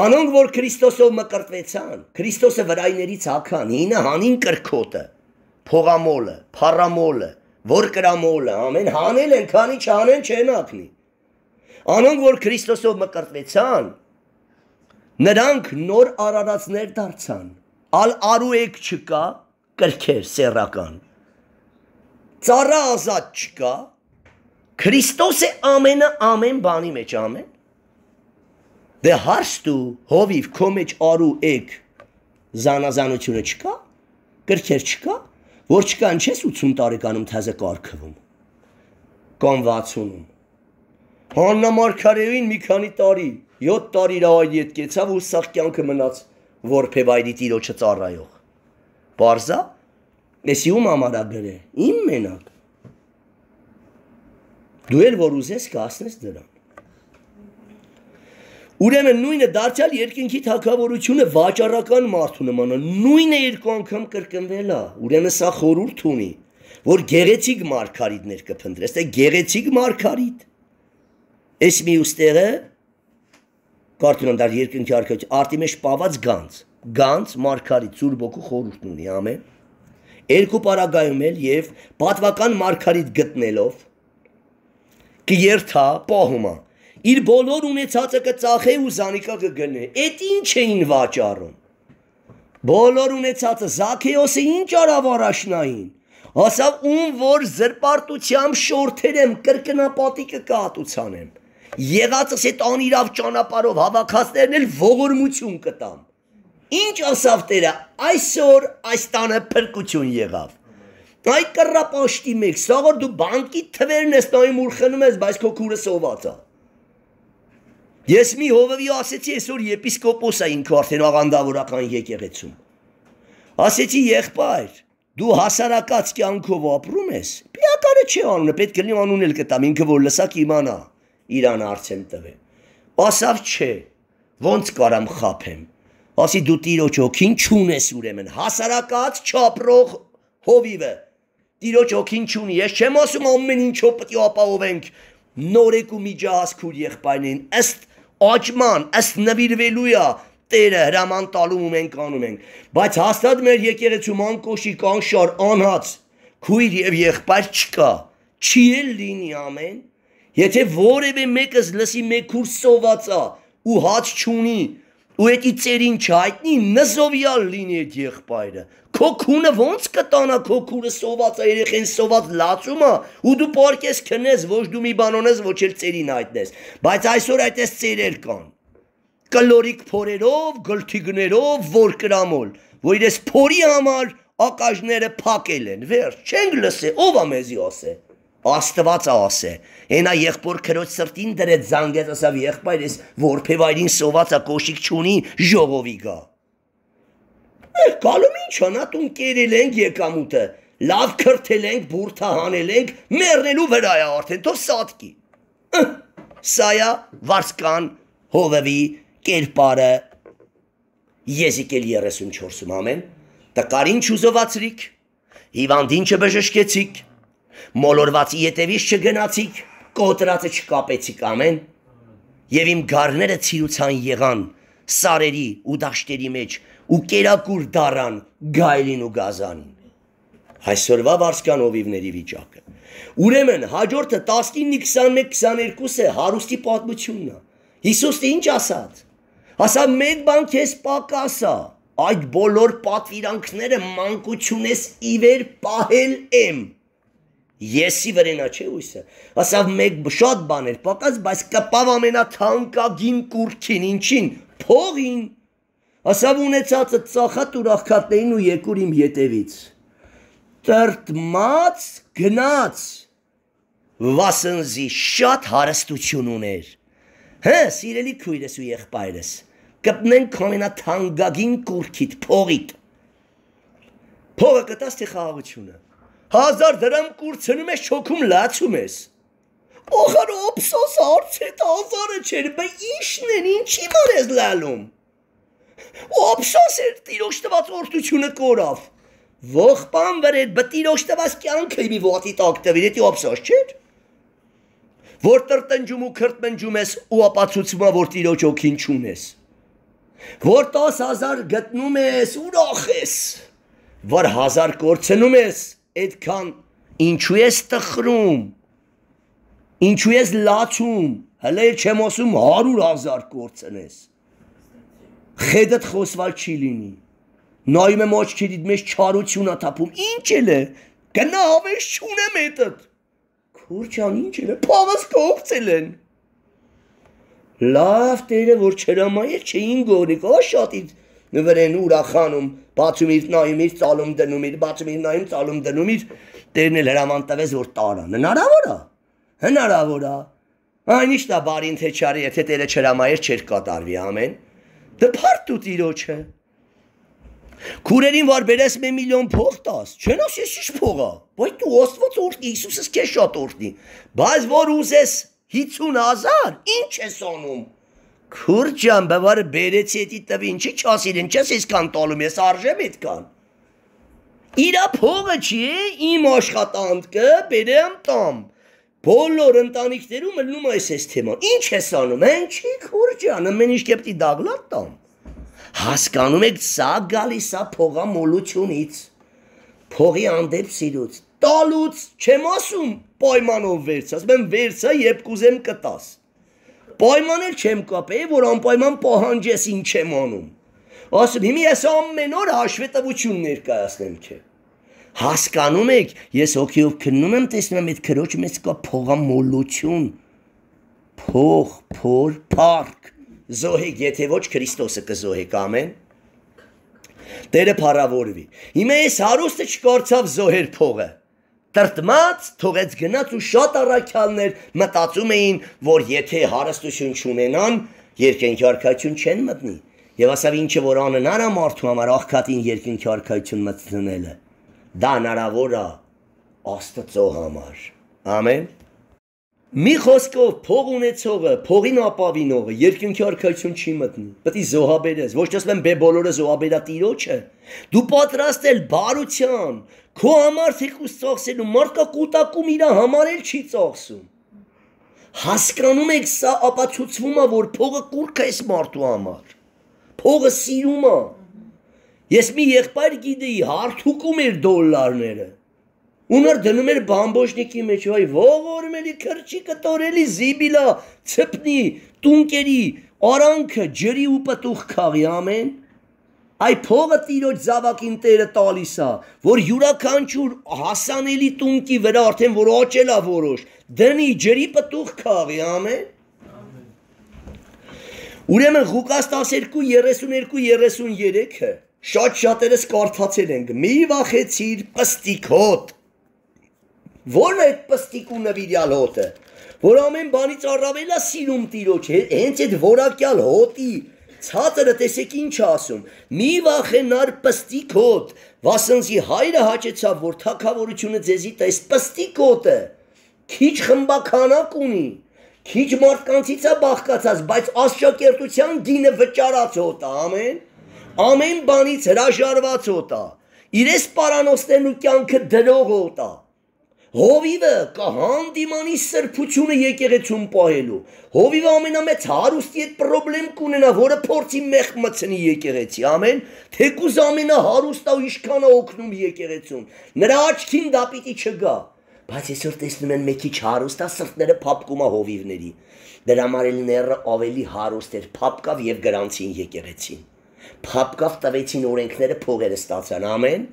Անոնք որ Քրիստոսով մկրտվեցան, Քրիստոսը վրայներից ական, ինը հանին կրքոտը, փողամոլը, փառամոլը, որ կրամոլը, ամեն հանել են, քանի չանեն չեն ակնի։ Անոնք որ Քրիստոսով մկրտվեցան, նրանք նոր արարածներ դարձան։ Ալ արուեկ չկա, կրքեր սերական։ Ծառա ազատ չկա։ Քրիստոս է ամենը ամեն բանի մեջ ամեն։ Դե հարստու հովիվ քո մեջ արու եկ զանազանությունը չկա, կրքեր չկա, որ չկան չես 80 տարեկանում թազը կարգվում կամ 60-ում։ Հաննա Մարգարեին մի քանի տարի, 7 տարի իր այդ եկեցավ ու սաղ կյանքը մնաց որփեվայրի տիրոջը ծառայող։ Պարզա։ Մեսի ում համարա գրե։ Իմ մենակ։ Դու էլ որ ուզես կասնես դրան։ Ուրեմն նույնը դարձյալ երկինքի թակավորությունը վաճառական մարդու նման է։ Նույնը երկու անգամ կրկնվել է։ Ուրեմն սա խորուրդ ունի, որ գեղեցիկ մարգարիտներ կփնտրես։ Դե գեղեցիկ մարգարիտ։ Էս մի ուստեղը կարտոնան դար երկնքի արքայ արտի մեջ պաված գանց Գանց Մարգարի Ծուրբոկու խորհուրդն ունի ամեն երկու պարագայում էլ եւ պատվական Մարգարիտ գտնելով կերթա պահումա իր բոլոր ունեցածը կծախե ու զանիկը կգնե այդ ինչ էին վաճառում բոլոր ունեցածը Զաքեոսը ինչ արավ առաջնային ասավ ում որ զրպարտությամբ շորթեր եմ կրկնապատիկը կհատուցանեմ եղածս այդ անիրավ ճանապարով հավաքածներն էլ ողորմություն կտամ Ինչ ասավ Տերը, այսօր այս տանը փրկություն եղավ։ Այդ կռապաշտի մեկ, սա որ դու բանկի թվերն ես նայում ու խնում ես, բայց քո քուրը սոված է։ Ես մի հովվի ասեցի այսօր եպիսկոպոս է ինքը արդեն աղանդավորական եկեղեցում։ Ասեցի եղբայր, դու հասարակած կյանքով ապրում ես։ Պիականը չի անունը, պետք է լինի անունն էլ կտամ, ինքը որ լսա կիմանա, իրան արցեմ տվել։ Ասավ չէ, ոնց կարամ խափեմ ասի դու տիրոջ օքին չունես ուրեմն, հասարակած չապրող հովիվը։ Տիրոջ օքին չունի, ես չեմ ասում ամեն ինչով պետք է ապահովենք նորեկու միջահաս քուր եղբայրին, ըստ աճման, ըստ նվիրվելու է Տերը հրաման տալու ու մենք անում ենք, բայց հաստատ մեր եկեղեցում անկոշի կան շար անհաց, քույր եւ եղբայր չկա, չի էլ լինի ամեն։ Եթե որևէ մեկս լսի մեկ քուր սովածա ու հաց չունի, ու էդի ծերին չհայտնի նզովյալ լինի այդ եղբայրը քո քունը ոնց կտանա քո քուրը սոված է երեխեն սոված լացում է ու դու պարկես քնես ոչ դու մի բան ունես ոչ էլ ծերին հայտնես բայց այսօր այդպես ծերեր կան կլորիկ փորերով գլթիգներով որ կրամոլ որ իրենց փորի համար ակաժները փակել են վերջ չենք լսե ով է մեզի ասե Աստված ասե, այնա եղբոր քրոջ սրտին դրեց զանգեց, ասավ եղբայր, ես որբև այրին սովածա կոշիկ չունի, ժողովի գա։ Մեր գալում ինչ անատուն կերել ենք եկամուտը, լավ քրթել ենք, բուրդա հանել ենք, մեռնելու վրա է արդեն, թող սատկի։ Սայա վարսկան հովևի կերպարը Եզիկել 34-ում ամեն, տկարին չուզովացրիք, հիվանդին չբժշկեցիք, չբ մոլորվածի ետևից չգնացիք, կոտրածը չկապեցիք ամեն, եւ իմ գարները ցիրուցան եղան սարերի ու դաշտերի մեջ ու կերակուր դարան գայլին ու գազանին։ Այսօրվա վարսկան օվիվների վիճակը։ Ուրեմն հաջորդը 19-21-22 է հարուստի պատմությունն է։ Հիսուսը ինչ ասաց։ Ասա մեկ բան քեզ պակասա, այդ բոլոր պատվիրանքները մանկությունես ի վեր պահել եմ Եսի վրենա չէ ույսը։ Ասավ մեկ շատ բան էր պակաս, բայց կպավ ամենաթանկագին կուրքին, ինչին, փողին։ Ասավ ունեցածը ծախատ ուրախքատեին ու երկուր իմ ետևից։ Տրտմած գնաց։ Վասնզի շատ հարստություն ուներ։ Հա, սիրելի քույրս ու եղբայրս, կպնենք ամենաթանկագին կուրքիդ, փողիդ։ Փողը կտաս թե խաղաղությունը։ 1000 դրամ կուրցնում ես, շոքում լացում ես։ Օխար օփսոս արցետ ազարը չեր, բա ի՞նչն են, ինչի՞ մարես լալում։ Օփսոս էր տիրոջ տված օրտությունը կորավ։ Ողբան վրեդ, բա տիրոջ տված կյանքը մի ոտի տակ տվի, դա օփսոս չէ՞։ Որ տրտնջում ու քրտնջում ես ու ապացուցումա որ տիրոջ օքին չունես։ Որ 10000 գտնում ես, ուրախ ես։ Որ 1000 կորցնում ես, այդքան ինչու ես տխրում, ինչու ես լացում, հլե չեմ ասում հարուր հազար կործնես, խեդըտ խոսվալ չի լինի, նայում եմ ոչքերիդ մեզ չարություն աթապում, ինչ էլ է, գնա հավես չունեմ էտըտ, քորջան ինչ էլ է, պավաս կողցել են, լավ տերը, որ չրամայել չէին գորնիկ, ա շատ իտ, նվերեն ուրախանում, բացում իր նայում իր ծալում դնում իր, բացում իր նայում ծալում դնում իր, տերն էլ հրաման տվեց որ տարան։ Հնարավոր է։ Հնարավոր է։ Այն ի՞նչն է բարին թե չարի, եթե Տերը չհրամայեր չէր կատարվի ամեն։ Դփարտ ու տիրոջը։ Քուրերին վարբերես մի միլիոն փող տաս։ Չեն ասի ի՞նչ փող է։ Բայց դու Աստված օրհնի, Հիսուսս քեզ շատ օրհնի։ Բայց որ ուզես 50000, ի՞նչ ես անում։ Քուրջան բավարը բերեցի էդի տվի, ինչի՞ չասիր, ինչ ես իսկան տալում, ես արժեմ այդքան։ Իրա փողը չի, իմ աշխատանքը բերեմ տամ։ Բոլոր ընտանիքներում լնում է այս թեման։ Ինչ ես անում, ինչի՞ քուրջան, ամեն ինչ կեպտի դագլատ տամ։ Հասկանում եք, սա գալիս է փողամոլությունից։ Փողի անդեպ սիրուց։ Տալուց չեմ ասում պայմանով վերցած, մեն վերցա, երբ կուզեմ կտաս պայմանել չեմ կապեի, որ անպայման պահանջես ինչ եմ անում։ Ասում հիմի ես ամեն օր հաշվետվություն ներկայացնեմ քե։ Հասկանում եք, ես հոգիով քննում եմ, տեսնում եմ այդ քրոջ մեջ կա փողամոլություն։ Փող, փոր, փառք։ Զոհեք, եթե ոչ Քրիստոսը կզոհեք, ամեն։ Տերը փառավորվի։ Հիմա այս հարուստը չկարծավ զոհեր փողը։ Տրտմած թողեց գնաց ու շատ առաքյալներ մտածում էին, որ եթե հարստություն չունենան, երկնքի արքայություն չեն մտնի։ Եվ ասավ ինչը որ անհնար է մարդու համար աղքատին երկնքի արքայություն մտցնելը։ Դա հնարավոր է Աստծո համար։ Ամեն։ Մի խոսքով փող ունեցողը, փողին ապավինողը երկնքի արքայություն չի մտնի։ Պետք է զոհաբերես, ոչ թե ասեմ բե բոլորը զոհաբերա տիրոջը։ Դու պատրաստ ես բարության, քո համար թեկուս ծողսելու մարդկա կուտակում իր համար էլ չի ծողսում։ Հասկանում եք, սա ապացուցվում է, որ փողը կուրք է այս մարդու համար։ Փողը սիրում է։ Ես մի եղբայր գիտեի, հարթուկում էր դոլարները։ Ուներ դնում էր բամբոշնիկի մեջ, այ ողորմելի քրճիկը տորելի զիբիլա, ցփնի, տունկերի, արանքը, ջրի ու պտուղ քաղի ամեն։ Այ փողը տիրոջ զավակին տերը տալիս է, որ յուրաքանչյուր հասանելի տունկի վրա արդեն որ աճելա որոշ, դնի ջրի պտուղ քաղի ամեն։ Ուրեմն Ղուկաս 12:32-33-ը շատ շատերս կարդացել ենք։ Մի վախեցիր, պստիկոտ Ո՞ր է այդ պստիկու նվիրյալ հոտը, որ ամեն բանից առավել է սիրում տիրոջ, հենց այդ որակյալ հոտի ցածրը տեսեք ինչ ասում. Մի վախենար պստիկ հոտ, վասնզի հայրը հաճեցավ, որ թակավորությունը ձեզի տես պստիկ հոտը։ Քիչ խմբականակ ունի, քիչ մարդկանցից է բաղկացած, բայց աշակերտության գինը վճարած հոտ է, ամեն ամեն բանից հրաժարված հոտ է։ Իրես պարանոստեն ու կյանքը դրող հոտ է։ Հովիվը կհանդիմանի սրբությունը եկեղեցում պահելու։ Հովիվը ամենամեծ հարուստ իդ պրոբլեմ կունենա, որը փորձի մեղք մցնի եկեղեցի։ Ամեն թեկուզ ամենահարուստը ինչքան է օգնում եկեղեցուն։ Նրա աչքին դա պիտի չգա։ Բայց այսօր տեսնում են մեկի չհարուստա սրտները փապկում է հովիվների։ Դրա համար էլ ները ավելի հարուստ էր, փապկավ եւ գրանցին եկեղեցին։ Փապկավ տվեցին օրենքները, փողերը ստացան։ Ամեն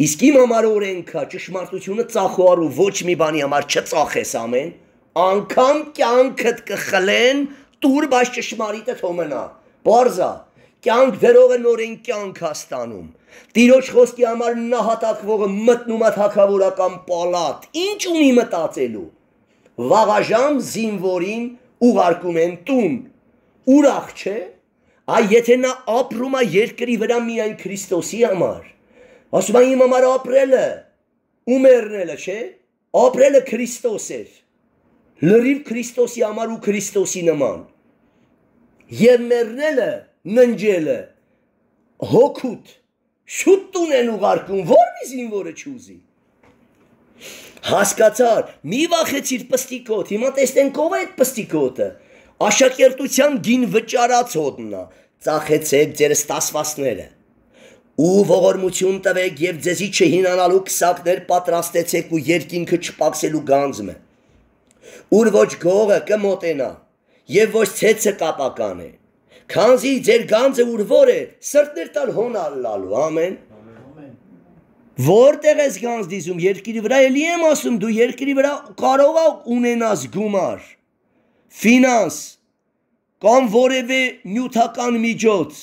Իսկ իմ համար օրենքա ճշմարտությունը ծախողարու ոչ մի բանի համար չծախես ամեն, անկամ կյանքդ կխլեն տուր բաշ ճշմարիտը թոմնա։ Պարզա, կյանք դերողը նորեն կյանք հաստանում։ Տիրոջ խոսքի համար նահատակվողը մտնում է թակավորական պալատ։ Ինչ ունի մտածելու։ Վաղաժամ զինվորին ուղարկում են տուն։ Ուրախ չէ։ Այ եթե նա ապրում է երկրի վրա միայն Քրիստոսի համար, Ասում են իմ համար ապրելը ու մեռնելը, չէ՞։ Ապրելը Քրիստոս էր։ Լրիվ Քրիստոսի համար ու Քրիստոսի նման։ Եվ մեռնելը, ննջելը հոգուտ շուտ տուն են ուղարկում, որ մի զինվորը չուզի։ Հասկացար, մի վախեցիր պստիկոտ, հիմա տեսնենք ով է այդ պստիկոտը։ Աշակերտության գին վճարած հոտնա, ծախեցեք ձեր ստասվածները ու ողորմություն տվեք եւ ձեզի չհինանալու քսակներ պատրաստեցեք ու երկինքը չփակսելու գանձմը ուր ոչ գողը կմոտենա եւ ոչ ցեցը կապական է քանզի ձեր գանձը ուր որ է սրտներ տալ հոնալ լալու ամեն Որտեղ ես գանձ դիզում երկրի վրա, ելի եմ ասում, դու երկրի վրա կարող ա ունենաս գումար, ֆինանս կամ որևէ նյութական միջոց,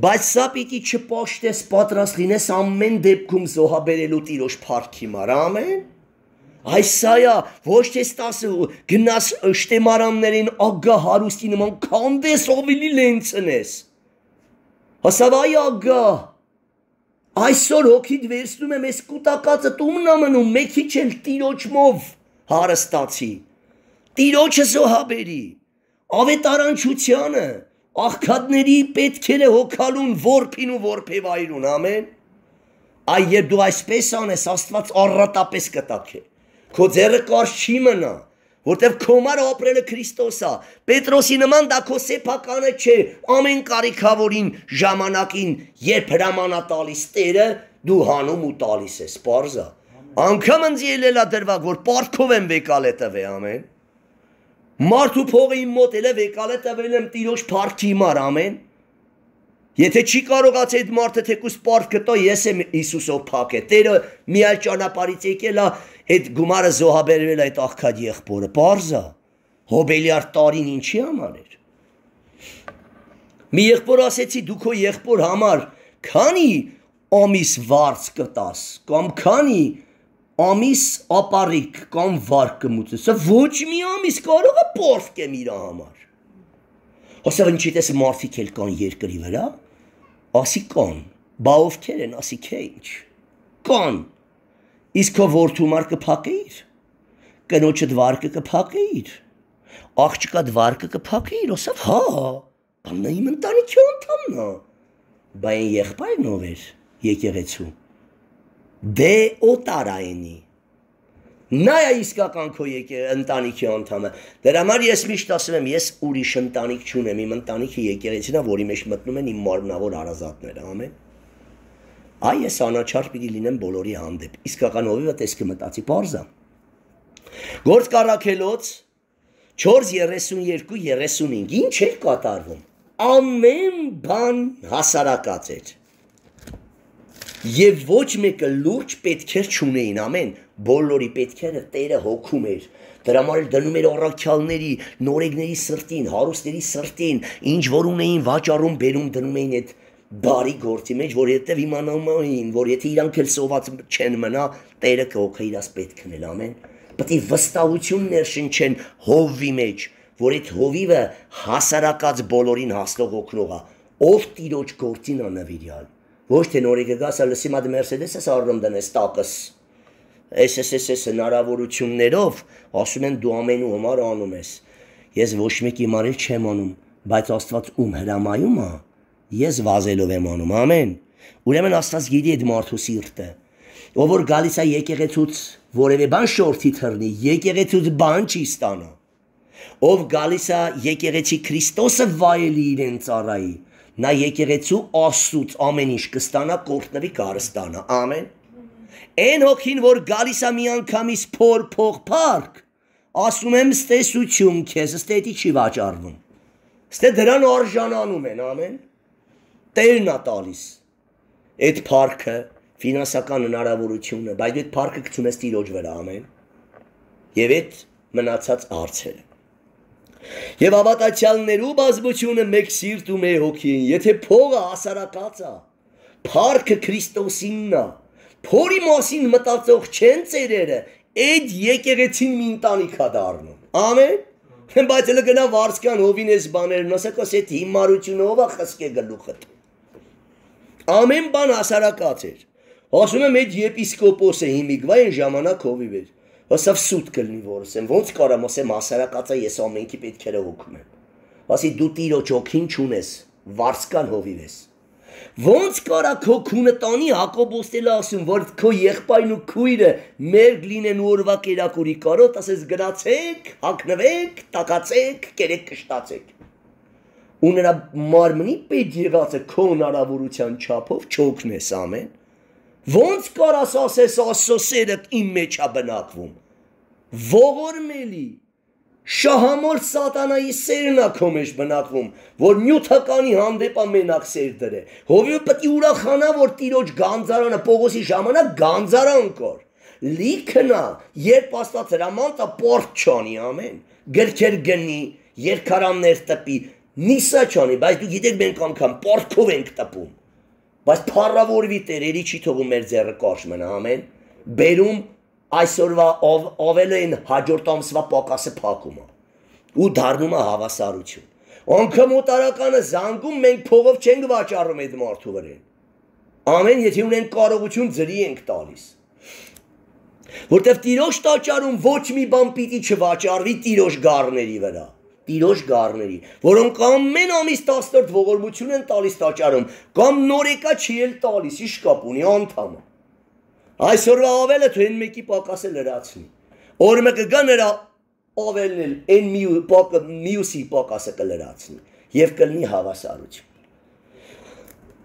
Բայց սա պիտի չպաշտես պատրաստ լինես ամեն դեպքում զոհաբերելու Տիրոջ փառքի մար, ամեն։ Այս սա է, ոչ թե ստասը գնաս շտեմարաններին ագա հարուստի նման քանդես ովիլի լենցնես։ Հասավայ ագա։ Այսօր հոգիդ վերցնում եմ այս կուտակածը տումն ամնում, մեկիչ էլ Տիրոջմով հարստացի։ Տիրոջը զոհաբերի ավետարանչությանը աղքատների պետքերը հոգալուն որփին ու որփեվայրուն, ամեն։ Այ երբ դու այսպես անես, Աստված առատապես կտաք է։ Քո ձեռը կարճ չի մնա, որտեվ քո մարը ապրելը Քրիստոս է։ Պետրոսի նման դա քո սեփականը չէ, ամեն կարիքավորին ժամանակին, երբ հրամանա տալիս Տերը, դու հանում ու տալիս ես, པարզա։ Անկամ ինձ ելելա դրվակ, որ պարտքով եմ վեկալետը վե ամեն։ Մարդու փողը իմ մոտ ելև եկալ է տվել եմ տիրոջ փառքի մար ամեն։ Եթե չի կարողացել այդ մարդը թեկուս պարտ գտա, ես եմ Հիսուսով փակե։ Տերը մի այլ ճանապարից եկել է, այդ գումարը զոհաբերվել այդ աղքատ եղբորը։ Պարզա։ Հոբելիար տարին ինչի համար էր։ Մի եղբոր ասեցի դու քո եղբոր համար քանի ամիս վարձ կտաս կամ քանի ամիս ապարիկ կամ վարկ կմուծես, սա ոչ մի ամիս կարող է պորֆ կեմ իր համար։ Հոսավ ինչի տես մարդիկ էլ կան երկրի վրա, ասի կան, բա ովքեր են, ասի քե ինչ։ Կան։ Իսկ քո որդու մար կփակեիր։ Կնոջը դվարկը կփակեիր։ Աղջկա դվարկը կփակեիր, ասավ հա, բանն իմ ընտանիքի անդամն է։ Բա այն եղբայրն ով էր եկեղեցու։ եկ դե օտարայինի նա է իսկական քո եկե ընտանիքի անդամը դրա համար ես միշտ ասում եմ ես ուրիշ ընտանիք չունեմ իմ ընտանիքի եկեղեցին է որի մեջ մտնում են իմ մարմնավոր հարազատները ամեն այ ես անաչար պիտի լինեմ բոլորի հանդեպ իսկական ովի մոտ ես կմտածի parza գործ կարակելոց 432 35 ինչ էր կատարվում ամեն բան հասարակած էր Եվ ոչ մեկը լուրջ պետքեր չունեին ամեն, բոլորի պետքերը Տերը հոգում էր։ Դրա համար էլ դնում էր առաքյալների, նորեգների սրտին, հարուստների սրտին, ինչ որ ունեին վաճառում, բերում դնում էին այդ բարի գործի մեջ, որ եթե իմանում էին, որ եթե իրանք էլ սոված չեն մնա, Տերը կօգնի իրաց պետքն էլ ամեն։ Պետք է վստահություն ներշնչեն հովվի մեջ, որ այդ հովիվը հասարակած բոլորին հասնող օգնող է, ով տիրոջ գործին անվիրյալ ոչ թե նորի կգաս, այլ հիմա դե Mercedes-ս առնում դնես տակս։ SSSS հնարավորություններով ասում են դու ամենու համար անում ես։ Ես ոչ մեկի համար չեմ անում, բայց Աստված ում հրամայում է, ես վազելով եմ անում, ամեն։ Ուրեմն Աստված գիտի այդ մարդու սիրտը։ Ով որ գալիս է եկեղեցուց որևէ բան շորթի թռնի, եկեղեցուց բան չի ստանա։ Ով գալիս է եկեղեցի Քրիստոսը վայելի իրեն ծառայի, նա եկեղեցու աստուց ամեն ինչ կստանա, կորտնվի կարստանա, ամեն։ Այն հոգին, որ գալիս է միանգամից փոր փող փառք, ասում եմ ստեսություն քեզ, ստե դի չի վաճառվում։ Ստե դրան արժանանում են, ամեն։ Տերն է տալիս այդ փառքը, ֆինանսական հնարավորությունը, բայց այդ փառքը գցում ես ծիրոջ վրա, ամեն։ Եվ այդ մնացած արցերը Եվ հավատացյալներու բազմությունը մեկ սիրտ ու մեկ հոգին, եթե փողը հասարակած է, փառքը Քրիստոսինն է, փորի մասին մտածող չեն ծերերը, այդ եկեղեցին մի ընտանիքա դառնում։ Ամեն բայց հենց գնա վարսկյան հովին էս բաներն ասա կոս այդ հիմարությունով է խսկե գլուխդ ամեն բան հասարակած էր ասում եմ այդ եպիսկոպոսը հիմիկվա այն ժամանակ հովիվ էր Հասավ սուտ կլնի որս եմ, ոնց կարամ ասեմ հասարակացա ես ամենքի պետք էր հոգում եմ։ Ասի դու տիրոջ հոգին չունես, վարսկան հովիվես։ Ոնց կարա քո քունը տանի Հակոբոստելը ասում, որ քո եղբայրն ու քույրը մերկ լինեն ու օրվա կերակուրի կարոտ, ասես գնացեք, հակնվեք, տակացեք, կերեք կշտացեք։ Ու նրա մարմնի պետ եղածը քո հնարավորության չափով չօգնես ամեն Ոնց կարաս ասես Աստծո սերդ իմ մեջ է բնակվում։ Ողորմելի շահամոր սատանայի սերն է քո մեջ բնակվում, որ նյութականի հանդեպ ամենակ սեր դրե։ Հովիվը պետք է ուրախանա, որ Տիրոջ Գանձարանը Պողոսի ժամանակ Գանձարան կոր։ Լիքնա, երբ Աստված հրամանտա պորտ չանի, ամեն։ Գրքեր գնի, երկարաններ տպի, նիսա չանի, բայց դու գիտեք մենք անգամ պորտքով ենք տպում։ Բայց փառավորվի Տերերի չի թողում մեր ձեռը կարճ մնա, ամեն։ Բերում այսօրվա ով, ավելը այն հաջորդ ամսվա պակասը փակում է ու դառնում է հավասարություն։ Ոնքն մտարականը զանգում մենք փողով չենք վաճառում այդ մարդու վրան։ Ամեն եթե ունեն կարողություն ծրի ենք տալիս։ Որտեվ տիրոջ տաճարում ոչ մի բան պիտի չվաճառվի տիրոջ գառների վրա տիրոջ գառների, որոնք ամեն ամիս 14 ողորմություն են տալիս տաճարում, կամ նորեկա չի էլ տալիս, ի՞նչ կապ ունի անդամը։ Այսօրվա ավելը թե այն մեկի պակասը լրացնի։ Օր մեկը գա նրա ավելն էլ այն մի պակը մյուսի պակասը կլրացնի եւ կլնի հավասարություն։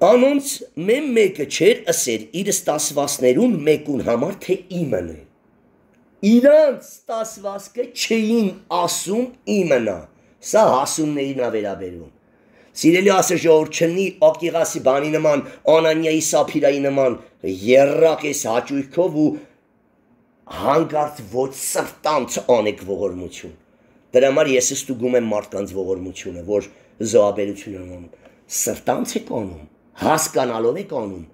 Անոնց մեն մեկը չեր ասեր իր ստասվածներուն մեկուն համար թե իմն է իրանց ստասվածքը չէին ասում իմնա։ Սա հասումներին է վերաբերում։ Սիրելի ասր ժողովուրդ չնի ակիղասի բանի նման, Անանիայի Սափիրայի նման երրակ էս հաճույքով ու հանգարտ ոչ սրտանց անեք ողորմություն։ Դրա համար ես ստուգում եմ մարդկանց ողորմությունը, որ զոհաբերություն են անում։ Սրտանց եք անում, հասկանալով եք անում,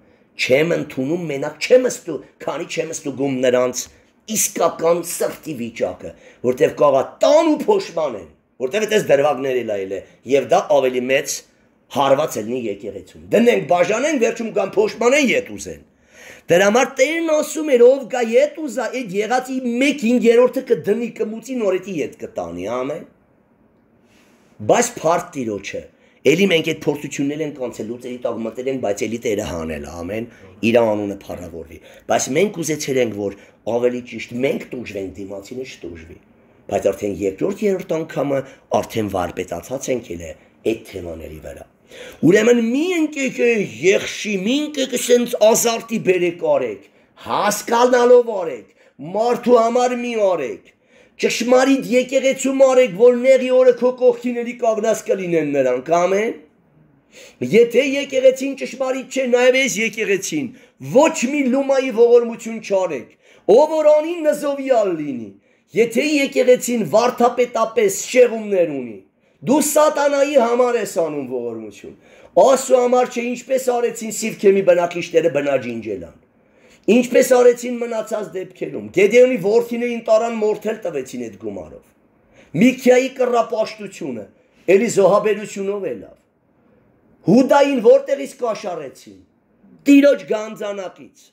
չեմ ընդունում մենակ չեմ ստու, քանի չեմ ստուգում նրանց իսկական սրտի վիճակը, որտեղ կաղա տան ու փոշման են, որտեղ էտես դրվագներ էլ այլ է, և դա ավելի մեծ հարված էլ նի եկեղեցում։ Դնենք բաժանենք, վերջում կամ փոշմանեն ետ ուզեն։ Դրա համար Տերն ասում էր, ով գա ետ ուզա, այդ եղածի 1/5-ը կդնի կմուծի նորետի ետ կտանի, ամեն։ Բայց փարտ տիրոջը Էլի մենք այդ փորձություններ ենք անցել, լուծերի տակ մտել ենք, բայց էլի Տերը հանել ամեն իր անունը փառավորվի։ Բայց մենք ուզեցել ենք, որ ավելի ճիշտ մենք տուժվենք դիմացինը չտուժվի։ Բայց արդեն երկրորդ երրորդ անգամը արդեն վարպետացած ենք ելը այդ թեմաների վրա։ Ուրեմն մի ընկեք եղշի մինքը կսենց ազարտի բերեք արեք, հասկանալով արեք, մարդու համար մի արեք։ Ճշմարիտ եկեղեցում արեք, որ նեղի օրը քո կողքիների կաղնած կլինեն նրանք, ամեն։ Եթե եկեղեցին ճշմարիտ չէ, նաև այս եկեղեցին ոչ մի լումայի ողորմություն չարեք ով որ անին նզովյալ լինի, եթե եկեղեցին վարդապետապես շեղումներ ունի, դու սատանայի համար ես անում ողորմություն։ Ասու համար չէ ինչպես արեցին Սիվքեմի բնակիչները բնաջինջելան։ Ինչպես արեցին մնացած դեպքերում։ Գեդեոնի ворթիներին տարան մորթել տվեցին այդ գումարով։ Միքիայի կռապաշտությունը, ելի զոհաբերությունով ելավ։ Հուդային որտեղից կաշառեցին։ Տիրոջ գանձանակից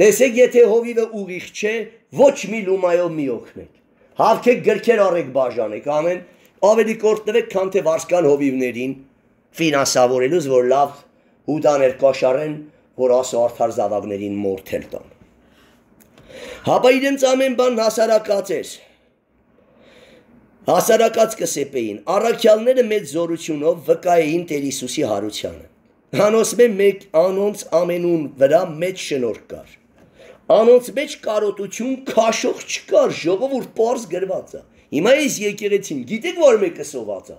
Տեսեք, եթե հովիվը ուղիղ չէ, ոչ մի լումայով մի օգնեք։ Հավքեք գրքեր առեք բաժանեք, ամեն ավելի կորտնվեք, քան թե վարսկան հովիվներին ֆինանսավորելուց, որ լավ հուտաներ կաշարեն, որ ասո արդար զավակներին մորթել տան։ Հապա իրենց ամեն բան հասարակած էր։ Հասարակած կսեպեին, առաքյալները մեծ զորությունով վկայեին Տեր Հիսուսի հարությանը։ Հանոսմե մեկ անոնց ամենուն վրա մեծ շնորհ կար։ Անոնց մեջ կարոտություն քաշող չկար, ժողովուրդ པարզ գրված է։ Հիմա էս եկեղեցին, գիտեք որ մեկը սոված է։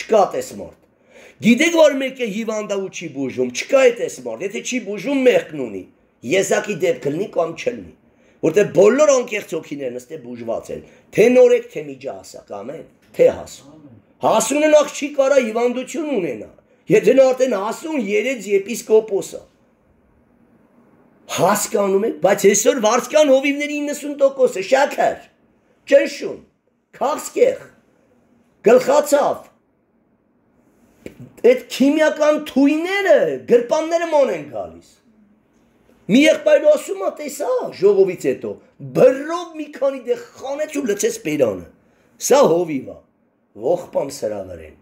Չկա տես մարդ։ Գիտեք որ մեկը հիվանդա ու չի բուժում, չկա է տես մարդ, եթե չի բուժում մեղքն ունի։ Եզակի դեպք լինի կամ չլինի։ Որտե բոլոր անկեղծ հոգիներն ըստ է բուժված են, թե նորեկ, թե միջահասակ, ամեն, թե հասուն։ Հասունը նախ չի կարա հիվանդություն ունենա։ Եթե նա արդեն հասուն երեց եպիսկոպոս է հասկանում եք, բայց այսօր վարսկյան հովիվների 90%-ը շաքար, ճնշում, քաղցկեղ, գլխացավ։ Այդ քիմիական թույները, գրպանները մոն են գալիս։ Մի եղբայր ասում է, տեսա, ժողովից հետո, բռով մի քանի դեղ խանեց ու լցեց պերանը։ Սա հովիվա, ողպամ սրավարեն։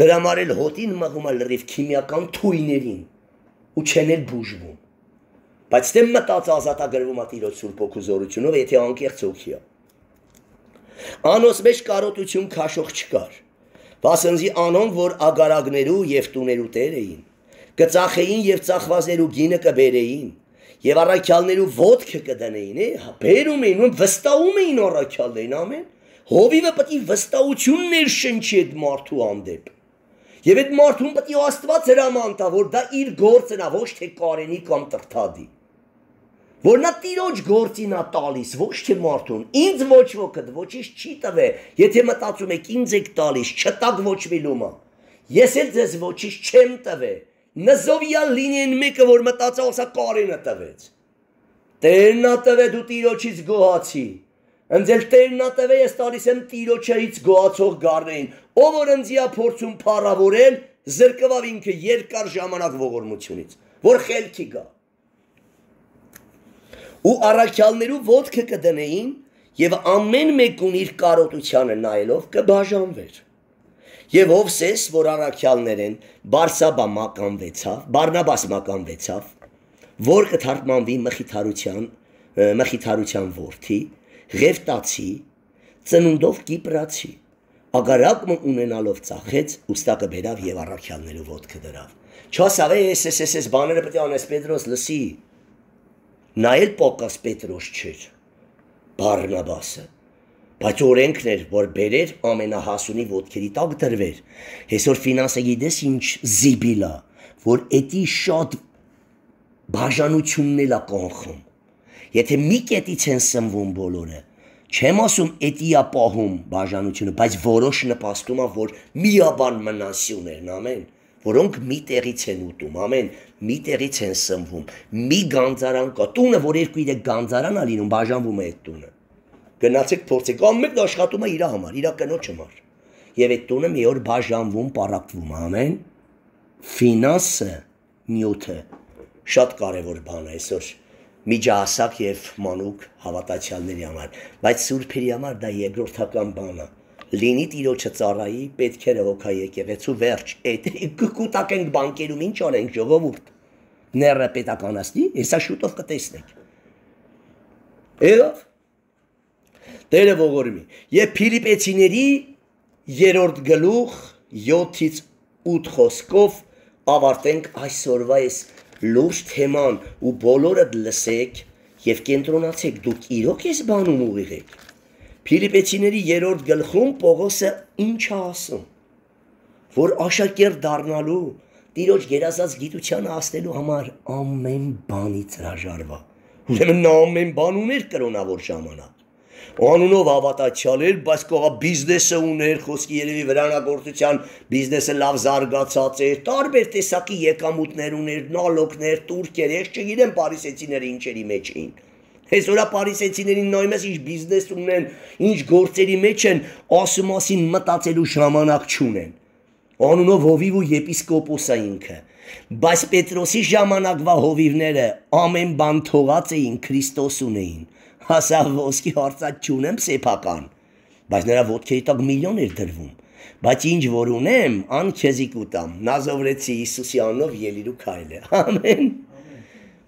Դրա համար էլ հոտին մղում է լրիվ քիմիական թույներին ու չեն էլ բուժվում։ Բայց դեմ մտած ազատագրվում է Տիրոջ Սուրբ Հոգու զորությունով, եթե անկեղծ հոգի է։ Անոս մեջ կարոտություն քաշող չկար։ Վասնզի անոն, որ ագարագներու եւ տուներու տեր էին, գծախեին եւ ծախվածներու գինը կբերեին, եւ առաքյալներու ոդկը կդնեին, է, հա, բերում էին, ում վստահում էին առաքյալներին ամեն։ Հովիվը պետք է վստահություններ շնչի այդ մարդու անդեպ։ Եվ այդ մարդուն պետք է Աստված հրաման տա, որ դա իր գործն է, ոչ թե Կարենի կամ Տրթադի որ նա տիրոջ գործին է տալիս, ոչ թե մարդուն։ Ինձ ոչ ոքդ ոչինչ չի տվե։ Եթե մտածում եք ինձ եք տալիս, չտակ ոչ մի լոմա։ Ես էլ ձեզ ոչինչ չեմ տվե։ Նզովյալ լինեն մեկը, որ մտածա, ասա Կարենը տվեց։ Տերնա տվե դու տիրոջից գոհացի։ Ընձ էլ տերնա տվե ես տալիս եմ տիրոջից գոհացող գառներին։ Ով որ ընձի է փորձում փառավորել, զրկվավ ինքը երկար ժամանակ ողորմությունից, որ խելքի գա ու առաքյալներու ոդքը կդնեին եւ ամեն մեկուն իր կարոտությանը նայելով կբաժանվեր։ Եվ Հովսես, որ առաքյալներ են, Բարսաբա մականվեցավ, Բարնաբաս մականվեցավ, որ կթարգմանվի մխիթարության, մխիթարության որդի, Ղևտացի, ծնունդով Կիպրացի։ Ագարակը ունենալով ծախեց, ուստակը բերավ եւ առաքյալներու ոդքը դրավ։ Չասավե էս էս էս բաները պետք է անես Պետրոս լսի, Նա էլ Պոկաս Պետրոս չէր, Բարնաբասը, բայց օրենքն էր, որ բերեր ամենահասունի ոդքերի տակ դրվեր։ Հեսօր ֆինանսը գիտես ինչ զիբիլա, որ էտի շատ բաժանությունն էլա կանխում։ Եթե մի կետից են սնվում բոլորը, չեմ ասում էտի ապահում բաժանությունը, բայց որոշը նպաստում է, որ միաբան մնասյուն են ամեն որոնք մի տեղից են ուտում, ամեն մի տեղից են սնվում։ Մի գանձարան կա, տունը, որ երկու իր գանձարան է լինում, բաժանվում է այդ տունը։ Գնացեք փորձեք, ամեն աշխատում է իր համար, իր կնոջ համար։ Եվ այդ տունը մի օր բաժանվում, պարապվում, ամեն ֆինանսը, նյութը շատ կարևոր բան է այսօր միջահասակ եւ մանուկ հավատացյալների համար, բայց սուրբերի համար դա երկրորդական բան է լինի տիրոջը ծառայի, պետք էր հոգա եկեղեցու վերջ։ Այդ կկուտակենք բանկերում ինչ արենք ժողովուրդ։ Ները պետականացնի, հեսա շուտով կտեսնեք։ Էլավ։ Տերը ողորմի։ Եվ Ֆիլիպեցիների երրորդ գլուխ 7-ից 8 խոսքով ավարտենք այսօրվա այս լուրջ թեման ու բոլորը լսեք եւ կենտրոնացեք դուք իրոք էս բանում ուղիղեք Փիլիպեցիների 3-րդ գլխում Պողոսը ինչ է ասում, որ աշակերտ դառնալու Տիրոջ գերազած գիտությանը աստելու համար ամեն բանից հրաժարվա։ Ուրեմն նա ամեն բան ուներ կրոնավոր ժամանակ։ Անունով հավատացյալ էր, բայց կողա բիզնեսը ուներ, խոսքի երևի վրանագործության բիզնեսը լավ զարգացած էր, տարբեր տեսակի եկամուտներ ուներ, նալոկներ, տուրքեր, ես չգիտեմ պարիսեցիները ինչերի մեջ էին։ Այսօրա Փարիսեցիներին նայում ես ինչ բիզնես ունեն, ինչ գործերի մեջ են, ասու մասին մտածելու ժամանակ չունեն։ Անունով հովիվ ու եպիսկոպոս է ինքը։ Բայց Պետրոսի ժամանակվա հովիվները ամեն բան թողած էին Քրիստոսուն էին։ Հասա ոսկի հարցած չունեմ սեփական, բայց նրա ոդքերի տակ միլիոն էր դրվում։ Բայց ինչ որ ունեմ, ան քեզի կուտամ։ Նազովրեցի Հիսուսի անով ելիրու քայլը։ Ամեն։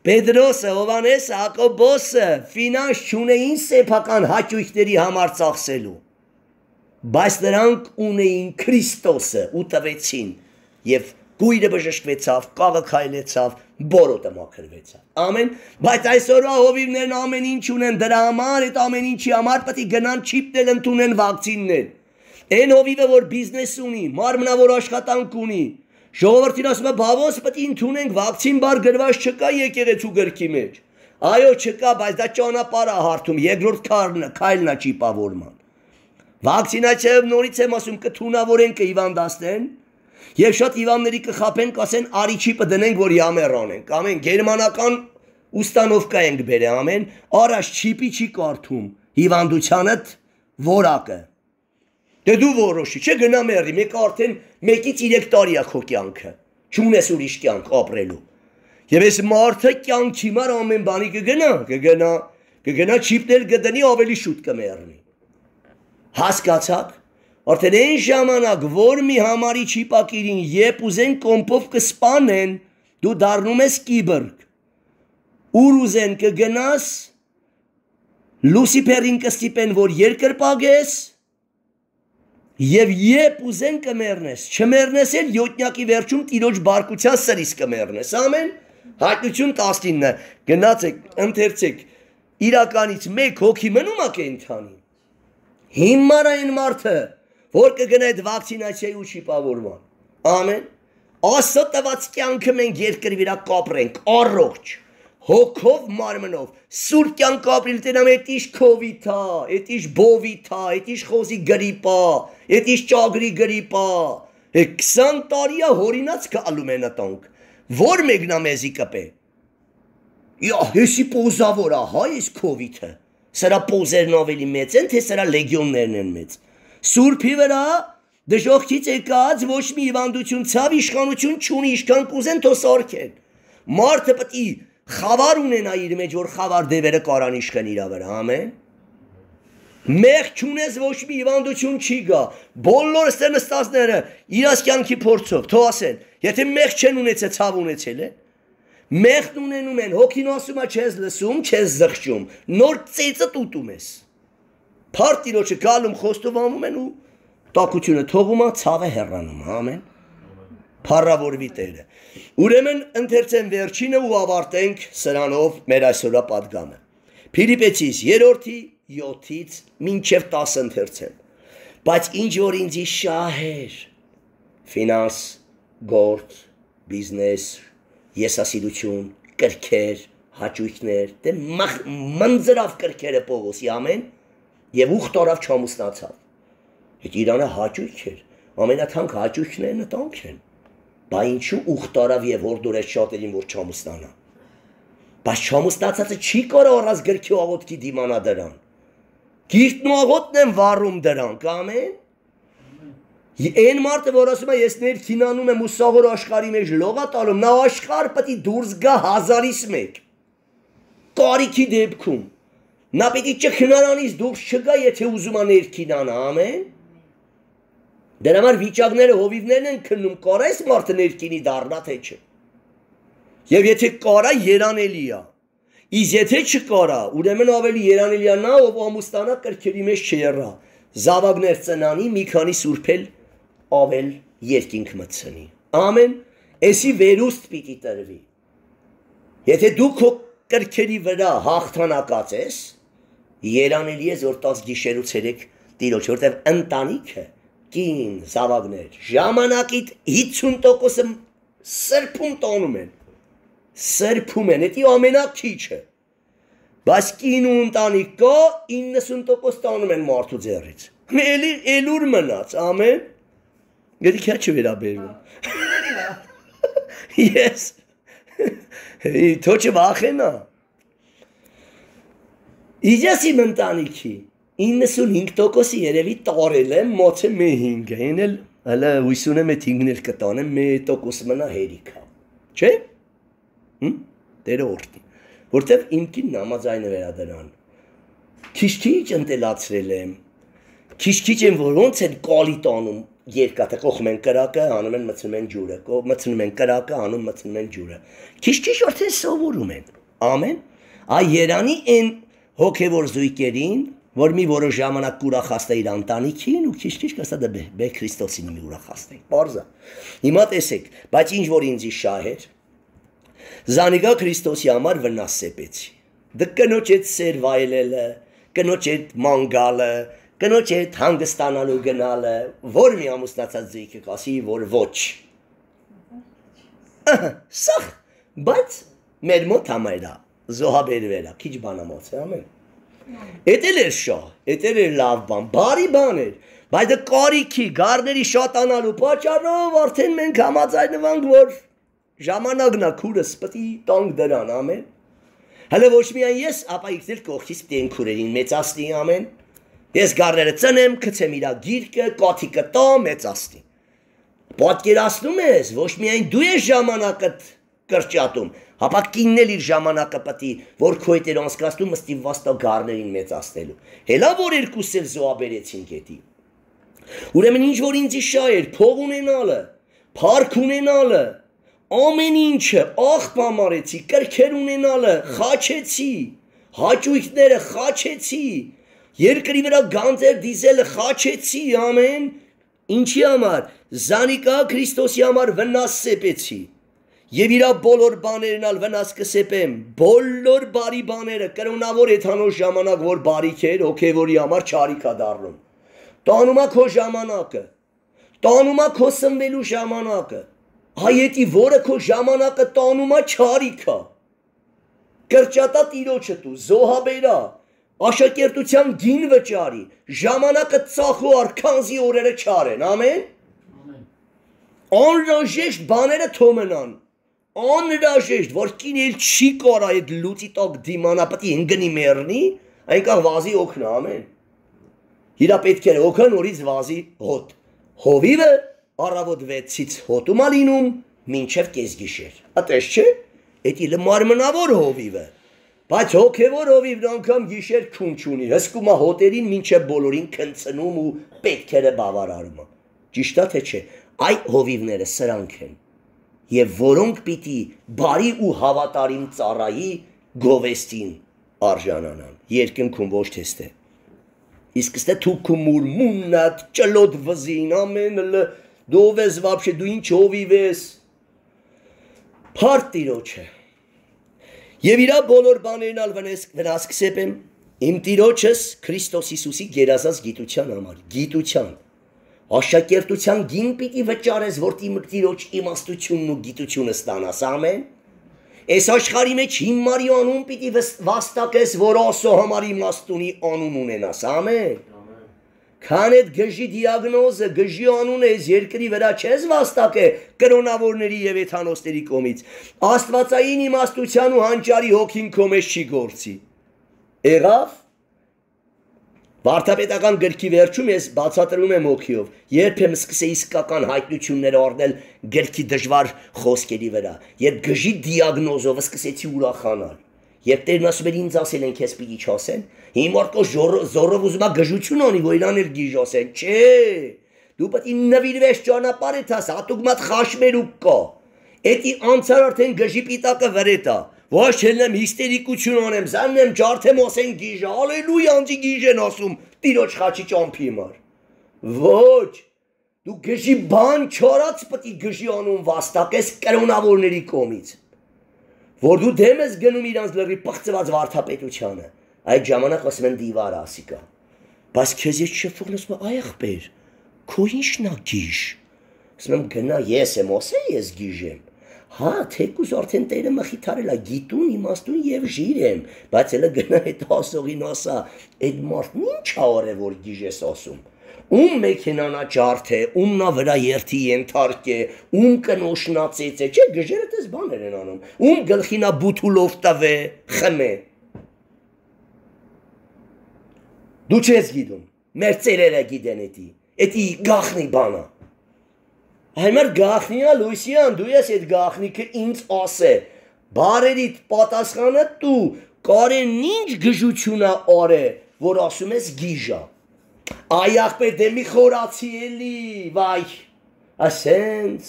Պետրոսը, Հովանեսը, Հակոբոսը ֆինանս չունեին սեփական հաճույքների համար ծախսելու։ Բայց նրանք ունեին Քրիստոսը ու տվեցին եւ գույրը բժշկվեցավ, կաղը քայլեցավ, բորոտը մաքրվեցավ։ Ամեն, բայց այսօրվա հովիվներն ամեն ինչ ունեն դրա համար, այդ ամեն ինչի համար պետք է գնան չիպնել ընդունեն վակցիններ։ Այն հովիվը, որ բիզնես ունի, մարմնավոր աշխատանք ունի, Ժողովրդին ասում է բավոս պետք է ընդունենք վակցին բար գրված չկա եկեղեցու գրքի մեջ։ Այո, չկա, բայց դա ճանապարհ է հարթում, երկրորդ քարն է, քայլն է չիպավորման։ Վակցինացիայով նորից եմ ասում կթունավորեն կհիվանդացնեն եւ շատ հիվանդների կխափեն կասեն արիչի պդնենք որ յամերան են կամ են գերմանական ուստանովկա ենք բերե ամեն առաջ չիպի չի կարդում հիվանդությանդ որակը Դե դու որոշի, չէ գնա մերի, մեկ արդեն 1-ից 3 տարի է քո կյանքը։ Չունես ուրիշ կյանք ապրելու։ Եվ այս մարդը կյանքի մար ամեն բանի կգնա, կգնա, կգնա չիպներ կդնի ավելի շուտ կմեռնի։ Հասկացա՞ք։ Արդեն այն ժամանակ, որ մի համարի չիպակիրին, երբ ուզեն կոմպով կսպանեն, դու դառնում ես կիբերգ։ Ուր ուզեն կգնաս, Լուսիփերին կստիպեն, որ երկրպագես, Եվ երբ ուզեն կմեռնես, չմեռնես էլ յոթյակի վերջում տիրոջ բարկության սրից կմեռնես։ Ամեն հայտնություն 19-ը։ Գնացեք, ընթերցեք։ Իրականից մեկ հոգի մնում է կենթանին։ Հիմար այն մարդը, որ կգնա այդ վակցինացիայի ու շիպավորման։ Ամեն։ Աստծո տված կյանքը մենք երկրի վրա կապրենք առողջ հոգով մարմնով սուր կյանք ապրել տենամ այդ իշ կովիթա այդ իշ բովիթա այդ իշ խոզի գրիպա Էդ իշ ճագրի գրիպա։ Է 20 տարիա հորինած կալում են ատոնք։ Որ մեկնա մեզի կպե։ Իա հեսի պոզավորա, հա էս կովիթը։ Սրա պոզերն ավելի մեծ են, թե սրա լեգիոններն են մեծ։ Սուրբի վրա դժողքից եկած ոչ մի հիվանդություն, ցավ իշխանություն չունի, իշքան կուզեն թո սորքեն։ Մարդը պետք է խավար ունենա իր մեջ, որ խավար դևերը կարան իշխեն իրա վրա, ամեն։ Մեղ չունես ոչ մի հիվանդություն չի գա։ Բոլոր ստե դե նստածները իրաց կյանքի փորձով թող ասեն, եթե մեղ չեն ունեցել, ցավ ունեցել է։ Մեղն ունենում են, հոգին ասում է չես լսում, չես զղջում, նոր ծեծը տուտում ես։ Փարտիրոջը գալում խոստովանում են ու տակությունը թողում է, ցավը հեռանում, ամեն։ Փառավորվի Տերը։ Ուրեմն ընթերցեմ վերջինը ու ավարտենք սրանով մեր այսօրվա падգամը։ Փիլիպեցիս 3-րդի 7-ից մինչև 10 ընթերցեմ։ Բայց ինչ որ ինձի շահեր ֆինանս, գործ, բիզնես, եսասիրություն, կրքեր, հաճույքներ, դե մնձրավ կրքերը Պողոսի ամեն եւ ուխտ օրավ չամուսնացավ։ Այդ Իրանը հաճույք էր, ամենաթանկ հաճույքներն տանք են։ Բա ինչու ուխտ օրավ եւ հորդորեց շատերին որ չամուսնանա։ Բայց չամուսնացածը չի կարող առած գրքի աղոթքի դիմանա դրան։ Գիրտն ու աղոտն են վառում դրանք, ամեն։ Այն մարդը, որ ասում է ես ներքինանում եմ ու սովոր աշխարհի մեջ լողա տալում, նա աշխարհ պետք է դուրս գա հազարից մեկ։ Կարիքի դեպքում նա պետք է ճխնարանից դուրս չգա, եթե ուզում է ներքինանա, ամեն։ Դրա համար վիճակները հովիվներն են քննում, կարա այս մարդը ներքինի դառնա թե չէ։ Եվ եթե կարա, երանելի է։ Իսկ եթե չկարա, ուրեմն ավելի երանելյանա, ով ամուսնանա կրկերի մեջ չերա։ Զավակներ ծնանի մի քանի սուրբել ավել երկինք մտցնի։ Ամեն, էսի վերուստ պիտի տրվի։ Եթե դու քո կրկերի վրա հաղթանակած ես, երանելի ես որ 10 գիշերուց երեք տիրոջ, որտեղ ընտանիքը կին զավակներ ժամանակիդ 50%-ը սրբում տոնում են սրբում են, դա ամենաքիչը։ Բայց կին ու ընտանիք կա 90% տանում են մարդու ձեռից։ Էլի էլուր մնաց, ամեն։ Գերիքա չվերաբերվում։ հա։ Ես թոչը վախենա։ Իջասի ընտանիքի 95%-ը երևի տարել է մոցը մեհինգ, այն էլ հələ 50-ը մետ 5-ն էլ կտանեմ, 1% մնա հերիքա։ Չէ՞։ Հմ։ Դերը օրտի որտեվ իմ կին նամազայնը վերադրան։ Քիչ-քիչ ընտելացրել եմ։ Քիչ-քիչ են որոնց են կալի տանում երկաթը կողմ են կրակը, անում են մցնում են ջուրը, կողմ մցնում են կրակը, անում մցնում են ջուրը։ Քիչ-քիչ արդեն սովորում են։ Ամեն այ Երանի այն հոգևոր զույգերին, որ մի որոշ ժամանակ ուրախաստ է իր ընտանիքին ու քիչ-քիչ կասա դե բե Քրիստոսին մի ուրախաստ է։ Պարզա։ Հիմա տեսեք, բայց ինչ որ ինձի շահ էր, Զանիգա Քրիստոսի համար վնաս սեպեցի։ Դե կնոջ այդ սեր վայելելը, կնոջ այդ մանգալը, կնոջ այդ հանգստանալու գնալը, որ մի ամուսնացած զույգը կասի, որ ոչ։ Սախ, բայց մեր մոտ համերա, զոհաբերվելա, քիչ բանամոց է ամեն։ Էդել էր շա, էդել էր լավ բան, բարի բան էր, բայց դե կարիքի, գարների շատանալու պատճառով արդեն մենք համաձայնվանք, որ ժամանակն է քուրս պտի տանք դրան ամեն։ Հələ ոչ միայն ես, ապա իքներ կողքից պտի են քուրերին մեծացնի ամեն։ Ես գարները ծնեմ, գցեմ իրա գիրկը, կաթիկը տա մեծացնի։ Պատկերացնում ես, ոչ միայն դու ես ժամանակը կրճատում, ապա կինն էլ իր ժամանակը պտի, որ քո հետ էր անցկացնում ըստ վաստա գարներին մեծացնելու։ Հելա որ երկուս էլ զոհաբերեցին գետի։ Ուրեմն ինչ որ ինձի շա էր, փող ունենալը, փառք ունենալը, ամեն ինչը աղբ համարեցի, կրքեր ունենալը խաչեցի, հաճույքները խաչեցի, երկրի վրա գանձեր դիզելը խաչեցի, ամեն ինչի համար Զանիկա Քրիստոսի համար վնաս սեպեցի։ Եվ իրա բոլոր բաներն ալ վնաս կսեպեմ, բոլոր բարի բաները, կրոնավոր եթանոս ժամանակ, որ բարիք էր, հոգևորի համար չարիքա դարնում։ Տանումա քո ժամանակը, տանումա քո սնվելու ժամանակը, հայետի որը քո ժամանակը տանում է չարիքա։ Կրճատա տիրոջը դու, զոհաբերա, աշակերտության գին վճարի, ժամանակը ծախու արքանզի օրերը չարեն, ամեն։ Անրաժեշտ բաները թոմնան, անրաժեշտ, որ կին էլ չի կարա այդ լուծի տակ դիմանա, պետք է ընկնի մեռնի, այնքան վազի օքնա, ամեն։ Իրա պետք էր օքն օրից վազի հոտ։ Հովիվը առավոտ 6-ից հոտում ալինում, մինչև կեսգիշեր։ Ատես չէ, էդի լմար մնավոր հովիվը։ Բայց հոգևոր հովիվն անգամ գիշեր քուն չունի, հսկում է հոտերին մինչև բոլորին քնցնում ու պետքերը բավարարում։ Ճիշտ է թե չէ։ Այ հովիվները սրանք են։ Եվ որոնք պիտի բարի ու հավատարիմ ծառայի գովեստին արժանանան։ Երկնքում ոչ թե ստե։ Իսկ ստե թուք ու մուրմուննատ ճլոտ վզին ամենը դու ով ես вообще դու ինչ հովիվ ես Փարտ տիրոջը Եվ իրա բոլոր բաներն ալ վնես վնաս կսեպեմ իմ տիրոջս Քրիստոս Հիսուսի գերազած գիտության համար գիտության աշակերտության գին պիտի վճարես որտի իմ տիրոջ իմաստությունն ու գիտությունը ստանաս ամեն Այս աշխարհի մեջ հիմարի անուն պիտի վաստակես, որ ասո համարի իմաստ ունի անուն ունենաս։ Ամեն։ Քան այդ գժի դիագնոզը, գժի անունը այս երկրի վրա չես վաստակե կրոնավորների եւ էթանոստերի կողմից։ Աստվածային իմաստության ու հանճարի հոգին քո մեջ չի գործի։ Եղավ Վարդապետական գրքի վերջում ես բացատրում եմ օքիով, երբ եմ սկսեի իսկական հայտնություններ առնել գրքի դժվար խոսքերի վրա, երբ գժի դիագնոզով սկսեցի ուրախանալ։ Երբ Տերն ասում էր ինձ ասել են քեզ պիտի չասեն, հիմարքո զորով ուզում է գժություն անի, որ իրան էլ գիժ ասեն։ Չէ։ Դու պետք է նվիրվես ճանապարհը տաս, հատուկմատ խաշմերուկ կա։ Էդի անցար արդեն գժի պիտակը վրետա։ Ոչ չելնեմ հիստերիկություն անեմ, զաննեմ ջարդեմ ասեն գիժ, հալելույա անձի գիժ են ասում, տիրոջ խաչի ճամփի մար։ Ոչ։ Դու գժի բան չորած պետք է գժի անուն վաստակես կրոնավորների կողմից որ դու դեմ ես գնում իրանց լրի պղծված վարդապետությանը։ Այդ ժամանակ ասում են դիվար ասիկա։ Բայց քեզ ես չփոխն ասում եմ, այ ախպեր, քո ի՞նչն է գիժ։ Ասում եմ գնա ես եմ ասել, ես գիժ եմ։ Հա, թեկուզ արդեն Տերը մխիթարել է գիտուն, իմաստուն եւ ժիր եմ, բայց ելը գնա այդ ասողին ասա, այդ մարդն ի՞նչ է արել որ գիժ ես ասում ում մեքենան աճարթ է, ում նա վրա երթի ենթարկ է, ում կնոշնա ծեծ է, չէ, գժերը դες բաներ են անում, ում գլխինա բութուլով տվե, խմե։ Դու չես գիտում, մեր ծերերը գիտեն էդի, էդի գախնի բանա։ Այմար գախնիա Լուսիան, դու ես այդ գախնիկը ինձ ասե։ Բարերիդ պատասխանը դու, Կարեն ինչ գժությունա արե, որ ասում ես գիժա։ Այ ախպե դե մի խորացի էլի, վայ։ Ասենց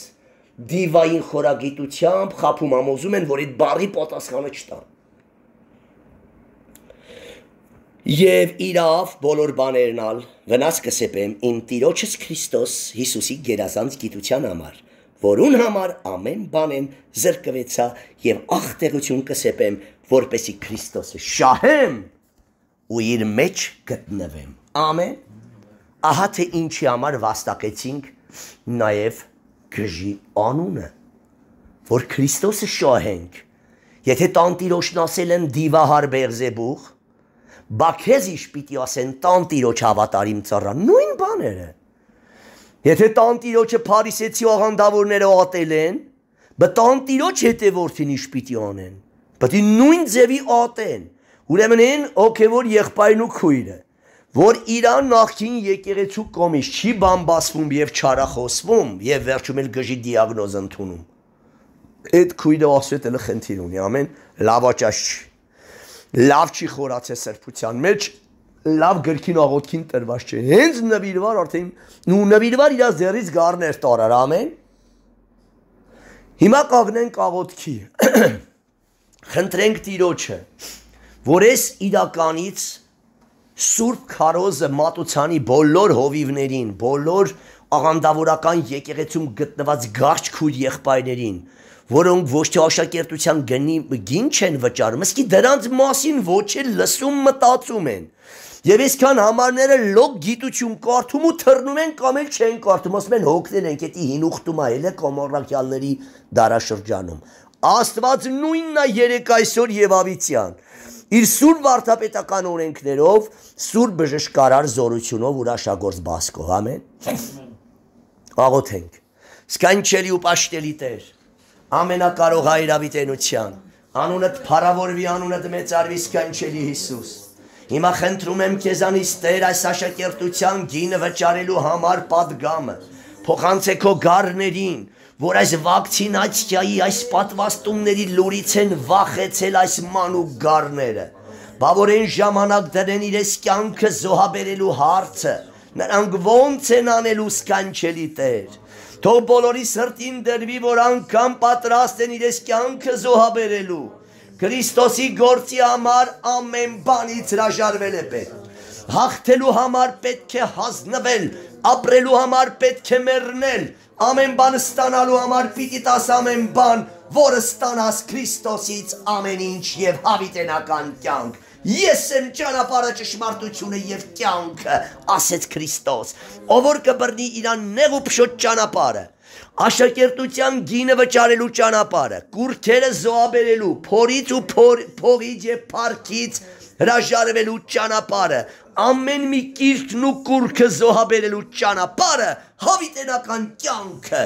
դիվային խորագիտությամբ խափում ամոզում են, որ այդ բարի պատասխանը չտան։ Եվ իրավ բոլոր բաներն ալ վնաս կսեպեմ իմ Տիրոջս Քրիստոս Հիսուսի գերազանց գիտության համար, որուն համար ամեն բան եմ զրկվեցա եւ ախտեղություն կսեպեմ, որպեսի Քրիստոսը շահեմ ու իր մեջ գտնվեմ։ Ամեն Ահա թե ինչի համար վաստակեցինք նաև գժի անունը, որ Քրիստոսը շահենք։ Եթե տանտիրոջն ասել են դիվահար Բերզեբուխ, բա քեզ իշ պիտի ասեն տանտիրոջ հավատարիմ ծառա, նույն բաները։ Եթե տանտիրոջը Փարիսեցի աղանդավորները ատել են, բա տանտիրոջ հետևորդին իշ պիտի անեն։ Պետք է նույն ձևի ատեն։ Ուրեմն հոգևոր եղբայրն ու քույրը որ Իրան նախքին եկեղեցու կոմից չի բամբասվում եւ չարախոսվում եւ վերջում էլ գժի դիագնոզ ընդունում։ Այդ քույրը ասել էլ խնդիր ունի, ամեն լավաճաշ չի։ Լավ չի խորացել սրբության մեջ, լավ գրքին աղոթքին տրված չէ։ Հենց նվիրվար արդեն նու նվիրվար իր ձեռից գառներ տարար, ամեն։ Հիմա կանգնենք աղոթքի։ [CLEARS THROAT] Խնդրենք Տիրոջը, որ ես իրականից Սուրբ Քարոզը մատուցանի բոլոր հովիվներին, բոլոր աղանդավորական եկեղեցում գտնված գարչ քույր եղբայրներին, որոնք ոչ թե աշակերտության գնի գին չեն վճարում, իսկ դրանց մասին ոչ էլ լսում մտածում են։ Եվ այսքան համարները լոկ գիտություն կարդում ու թռնում են կամ էլ չեն կարդում, ասում են հոգնել ենք էտի հին ուխտում այլ է կոմորակյալների դարաշրջանում։ Աստված նույնն է երեք այսօր եւ ավիցյան իր սուր վարդապետական օրենքներով, սուր բժշկարար զորությունով ուրաշագործ բասկով, ամեն։ Աղոթենք։ Սքանչելի ու պաշտելի Տեր, ամենակարող հայրավիտենության, անունդ փառավորվի, անունդ մեծարվի սքանչելի Հիսուս։ Հիմա խնդրում եմ քեզանից Տեր այս աշակերտության գինը վճարելու համար падգամը, փոխանցե քո գառներին, որ այս վակցինացիայի այս պատվաստումների լուրից են վախեցել այս մանու գարները։ Բա որ այն ժամանակ դրեն իրենց կյանքը զոհաբերելու հարցը, նրանք ո՞նց են անելու սքանչելի Տեր։ Թող բոլորի սրտին դրվի, որ անգամ պատրաստ են իրենց կյանքը զոհաբերելու։ Քրիստոսի գործի համար ամեն բանից հրաժարվել է պետք։ Հաղթելու համար պետք է հանձնվել ապրելու համար պետք է մեռնել, ամեն բան ստանալու համար պիտի տաս ամեն բան, որը ստանաս Քրիստոսից ամեն ինչ եւ հավիտենական կյանք։ Ես եմ ճանապարհը ճշմարտությունը եւ կյանքը, ասեց Քրիստոս, ով որ կբռնի իրան նեղ ու փշոտ ճանապարհը, աշակերտության գինը վճարելու ճանապարհը, կուրթերը զոհաբերելու, փորից ու փողից եւ փառքից հրաժարվելու ճանապարհը, ամեն մի կիրքն ու կուրքը զոհաբերելու ճանապարը հավիտենական կյանքը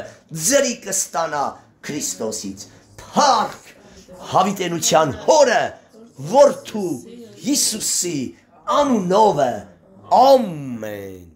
ձրի կստանա Քրիստոսից։ Փառք հավիտենության հորը Որդու Հիսուսի անունով է։ Ամեն։